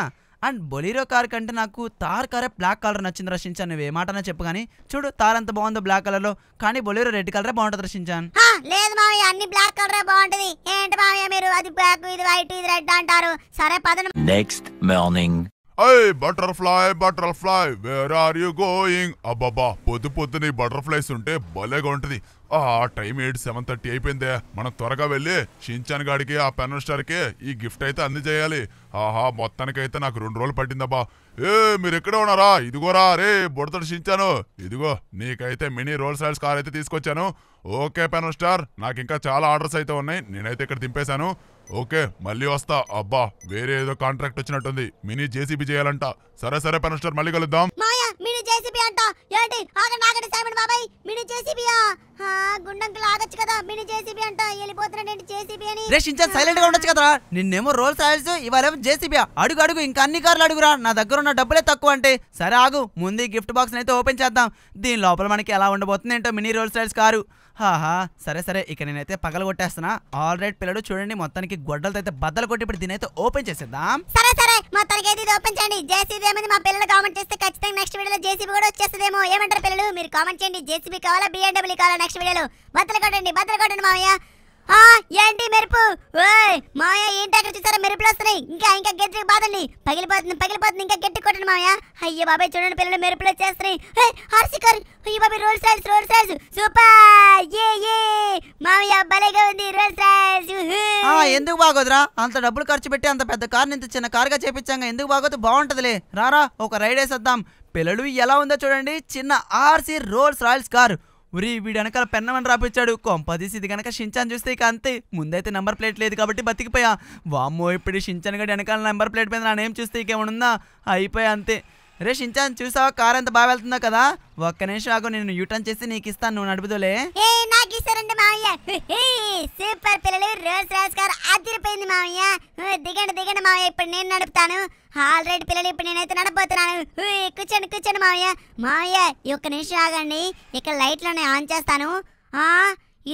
అండ్ బొలీరో కార్ కంటే నాకు తార్ కారే బ్లాక్ కలర్ నచ్చింది రచించాను నువ్వు ఏమాటనా చెప్పు కానీ చూడు తార్ అంత బాగుందో బ్లాక్ కలర్ లో కానీ బొలీరో రెడ్ కలరే బాగుంటుంది రచించాను లేదు మామయ్య అన్ని బ్లాక్ కలరే బాగుంటది ఏంటి మామయ్య మీరు అది బ్లాక్ ఇది వైట్ ఇది రెడ్ అంటారు సరే పదను నెక్స్ట్ మార్నింగ్ ఐ butterfly butterfly where are you going అబ్బాబా పొద్దు పొద్దుని బటర్ఫ్లైస్ ఉంటే భలేగా ఉంటుంది ఆ టైం ఎయిట్ సెవెన్ థర్టీ అయిపోయిందే మనం త్వరగా వెళ్ళి షించాన్ గాడికి ఆ పెన్ స్టార్కి ఈ గిఫ్ట్ అయితే అందజేయాలి ఆహా మొత్తానికైతే నాకు రెండు రోజులు పట్టిందబ్బా ఏ మీరు ఎక్కడ ఉన్నారా ఇదిగోరా రే బుడతడు షించాను ఇదిగో నీకైతే మినీ రోల్స్ రాయల్స్ కార్ అయితే తీసుకొచ్చాను ఓకే పెన్ స్టార్ నాకు ఇంకా చాలా ఆర్డర్స్ అయితే ఉన్నాయి నేనైతే ఇక్కడ దింపేశాను ఓకే మళ్ళీ వస్తా అబ్బా వేరే ఏదో కాంట్రాక్ట్ వచ్చినట్టుంది మినీ జేసీబీ చేయాలంట సరే సరే పనిస్టర్ మళ్ళీ కలుద్దాం అంట ఏంటి లాగొచ్చు కదా అంట అని ఉండొచ్చు నిన్నేమో రోల్స్ ఇవాళేమో జేసీబీ అడుగు అడుగు ఇంకా అన్ని కార్లు అడుగురా నా దగ్గర ఉన్న డబ్బులే తక్కువ అంటే సరే ఆగు ముందు గిఫ్ట్ బాక్స్ అయితే ఓపెన్ చేద్దాం దీని లోపల మనకి ఎలా ఉండబోతుంది ఏంటో మినీ రోల్స్ రాయల్స్ కారు హాహా సరే సరే ఇక నేనైతే పగల కొట్టేస్తున్నా ఆల్ రైట్ పిల్లడు చూడండి మొత్తానికి గొడ్డలతో అయితే బద్దలు కొట్టి ఇప్పుడు దీని అయితే ఓపెన్ చేసేద్దాం సరే సరే మొత్తానికి అయితే ఓపెన్ చేయండి జేసీబీ ఏమైంది మా పిల్లలు కామెంట్ చేస్తే ఖచ్చితంగా నెక్స్ట్ వీడియోలో జేసీబీ కూడా వచ్చేస్తుందేమో ఏమంటారు పిల్లలు మీరు కామెంట్ చేయండి జేసీబీ కావాలా బిఎండబ్ల్యూ కావాలా నెక్స్ట్ వీడియోలో బద్దలు కొట్టండి బద్దలు కొట్టండి మామయ్య ఆ ఏంటి మెరుపు ఓయ్ మాయ ఏంటి అక్కడ చూసారా మెరుపులు వస్తున్నాయి ఇంకా ఇంకా గట్టి బాధండి పగిలిపోతుంది పగిలిపోతుంది ఇంకా గట్టి కొట్టండి మాయా అయ్యో బాబాయ్ చూడండి పిల్లలు మెరుపులు వచ్చేస్తున్నాయి హర్షికర్ అయ్యో బాబాయ్ Rolls Royals Rolls Royals super ఏ ఏ మామయ్య బలేగా ఉంది రోల్స్ రాయిల్స్ ఎందుకు బాగోదురా అంత డబ్బులు ఖర్చు పెట్టి అంత పెద్ద కార్ ఇంత చిన్న కారుగా చేపించాక ఎందుకు బాగోదు బాగుంటదిలే రారా ఒక రైడ్ వేసేద్దాం పిల్లలు ఎలా ఉందో చూడండి చిన్న ఆర్సీ రోల్స్ రాయల్స్ కారు ఉరి వీడు వెనకాల పెన్నమని రాపిచ్చాడు కొంపదీసి ఇది కనుక షించాన్ చూస్తే ఇక అంతే ముందైతే నెంబర్ ప్లేట్ లేదు కాబట్టి బతికిపోయా వామ్మో ఇప్పుడు షించాన్ గడి వెనకాల నెంబర్ ప్లేట్ మీద నా నేమ్ చూస్తే ఉందా అయిపోయా అంతే రే షించాన్ చూసావా కార్ ఎంత బాగా వెళ్తుందో కదా ఒక్క నిమిషం ఆగు నేను యూటర్న్ చేసి నీకు ఇస్తాను నువ్వు నడుపుదోలే నాకు ఇస్తారండి మామయ్య సూపర్ పిల్లలు రోజ్ రాజ్ కార్ అదిరిపోయింది మామయ్య దిగండి దిగండి మావయ్య ఇప్పుడు నేను నడుపుతాను ఆల్రెడీ పిల్లలు ఇప్పుడు నేనైతే నడపోతున్నాను కూర్చోండి కూర్చోండి మామయ్య ఈ ఒక్క నిమిషం ఆగండి ఇక్కడ లైట్లను ఆన్ చేస్తాను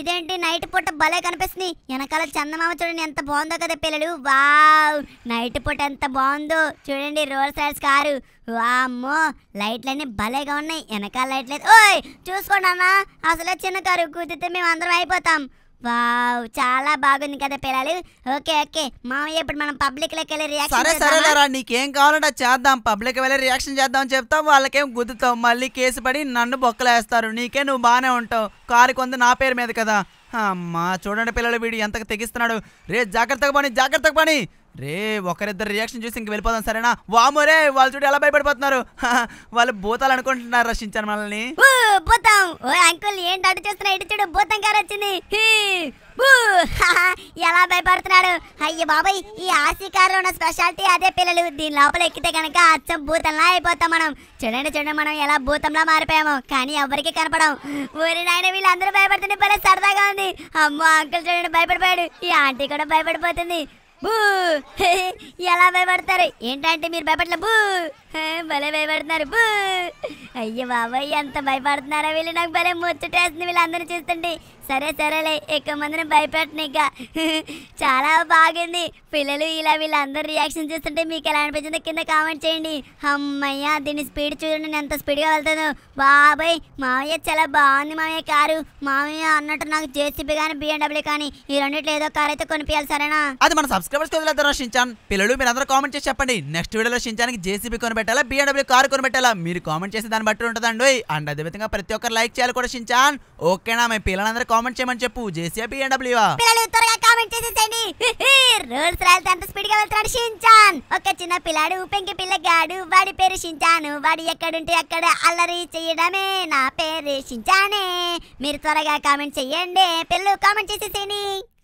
ఇదేంటి నైట్ పూట భలే కనిపిస్తుంది వెనకాల చందమామ చూడండి ఎంత బాగుందో కదా పిల్లలు వావ్ నైట్ పూట ఎంత బాగుందో చూడండి రోల్స్ రాయిల్స్ కారు వామ్మో లైట్లన్నీ భలేగా ఉన్నాయి వెనకాల లైట్లు ఓయ్ చూసుకోండి అన్న అసలే చిన్న కారు కూతితే మేము అందరం అయిపోతాం వావ్ చాలా బాగుంది కదా పిల్లలు ఓకే ఓకే మామయ్య ఇప్పుడు మనం పబ్లిక్ లోకి వెళ్ళి రియాక్షన్ సరే సరేలేరా నీకేం కావాలంటే చేద్దాం పబ్లిక్ వెళ్ళి రియాక్షన్ చేద్దాం చెప్తాం వాళ్ళకేం గుద్దుతాం మళ్ళీ కేసు పడి నన్ను బొక్కలేస్తారు నీకే నువ్వు బాగానే ఉంటావు కారు కొంత నా పేరు మీద కదా అమ్మా చూడండి పిల్లలు వీడు ఎంతకు తెగిస్తున్నాడు రే జాగ్రత్తగా పని జాగ్రత్తగా పని రే ఒకరిద్దరు రియాక్షన్ చూసి ఇంక వెళ్ళిపోదాం సరేనా వాము రే వాళ్ళు చూడు ఎలా భయపడిపోతున్నారు వాళ్ళు భూతాలు అనుకుంటున్నారు రక్షించాను మనల్ని ఓ అంకుల్ ఏంటి అటు చేస్తున్నా ఇటు చూడు భూతం గారు వచ్చింది ఎలా భయపడుతున్నాడు అయ్య బాబాయ్ ఈ ఆర్సీ కార్లో ఉన్న స్పెషాలిటీ అదే పిల్లలు దీని లోపల ఎక్కితే కనుక అచ్చం భూతంలా అయిపోతాం మనం చూడండి చూడండి మనం ఎలా భూతంలా మారిపోయాము కానీ ఎవరికి కనపడం ఊరి నాయన వీళ్ళందరూ భయపడుతుంది పిల్లలు సరదాగా ఉంది అమ్మో అంకుల్ చూడండి భయపడిపోయాడు ఈ ఆంటీ కూడా భయపడిపోతుంది బూ ఎలా భయపడతారు ఏంటంటే మీరు భయపడలే బూ భలే భయపడుతున్నారు బూ అయ్యో బాబాయ్ ఎంత భయపడుతున్నారా వీళ్ళు నాకు భలే ముచ్చటేస్తుంది వీళ్ళందరినీ చూస్తుంటే సరే సరేలే ఎక్కువ మందిని భయపెట్టనిక చాలా బాగుంది పిల్లలు ఇలా వీళ్ళందరూ రియాక్షన్ చేస్తుంటే మీకు ఎలా అనిపించిందో కింద కామెంట్ చేయండి అమ్మయ్య దీని స్పీడ్ చూడండి నేను ఎంత స్పీడ్గా వెళ్తాను బాబాయ్ మావయ్య చాలా బాగుంది మావయ్య కారు మావయ్య అన్నట్టు నాకు జేసీబీ కానీ బిఎండబ్ల్యూ కానీ ఈ రెండింటి ఏదో కార్ అయితే కొనిపించాలి సరేనా అది మన సబ్స్క్రైబర్స్ వదిలేద్దాం పిల్లలు మీరందరూ కామెంట్ చేసి చెప్పండి నెక్స్ట్ వీడియోలో షించానికి జేసీబీ కొనిపెట్టాలా బిఎండబ్ల్యూ కారు కొనిపెట్టాలా మీరు కామెంట్ చేసి దాన్ని బట్టి ఉంటుందండి అండ్ అదేవిధంగా ప్రతి ఒక్కరు లైక్ చేయాలి కూడా షించాన్ ఓకేనా మేము పిల్లలందరూ కామెంట్ చేయమని చెప్పు జేసీఆ బిఎండబ్ల్యూఆ పిల్లలు త్వరగా కామెంట్ చేసేసేయండి రోడ్స్ రాయలతో అంత స్పీడ్ గా వెళ్తాడు షించాన్ ఒక చిన్న పిల్లాడు పెంకి పిల్లగాడు వాడి పేరు షించాను వాడు ఎక్కడుంటే అక్కడ అల్లరి చేయడమే నా పేరు షించానే మీరు త్వరగా కామెంట్ చేయండి పిల్లలు కామెంట్ చేసేసేయండి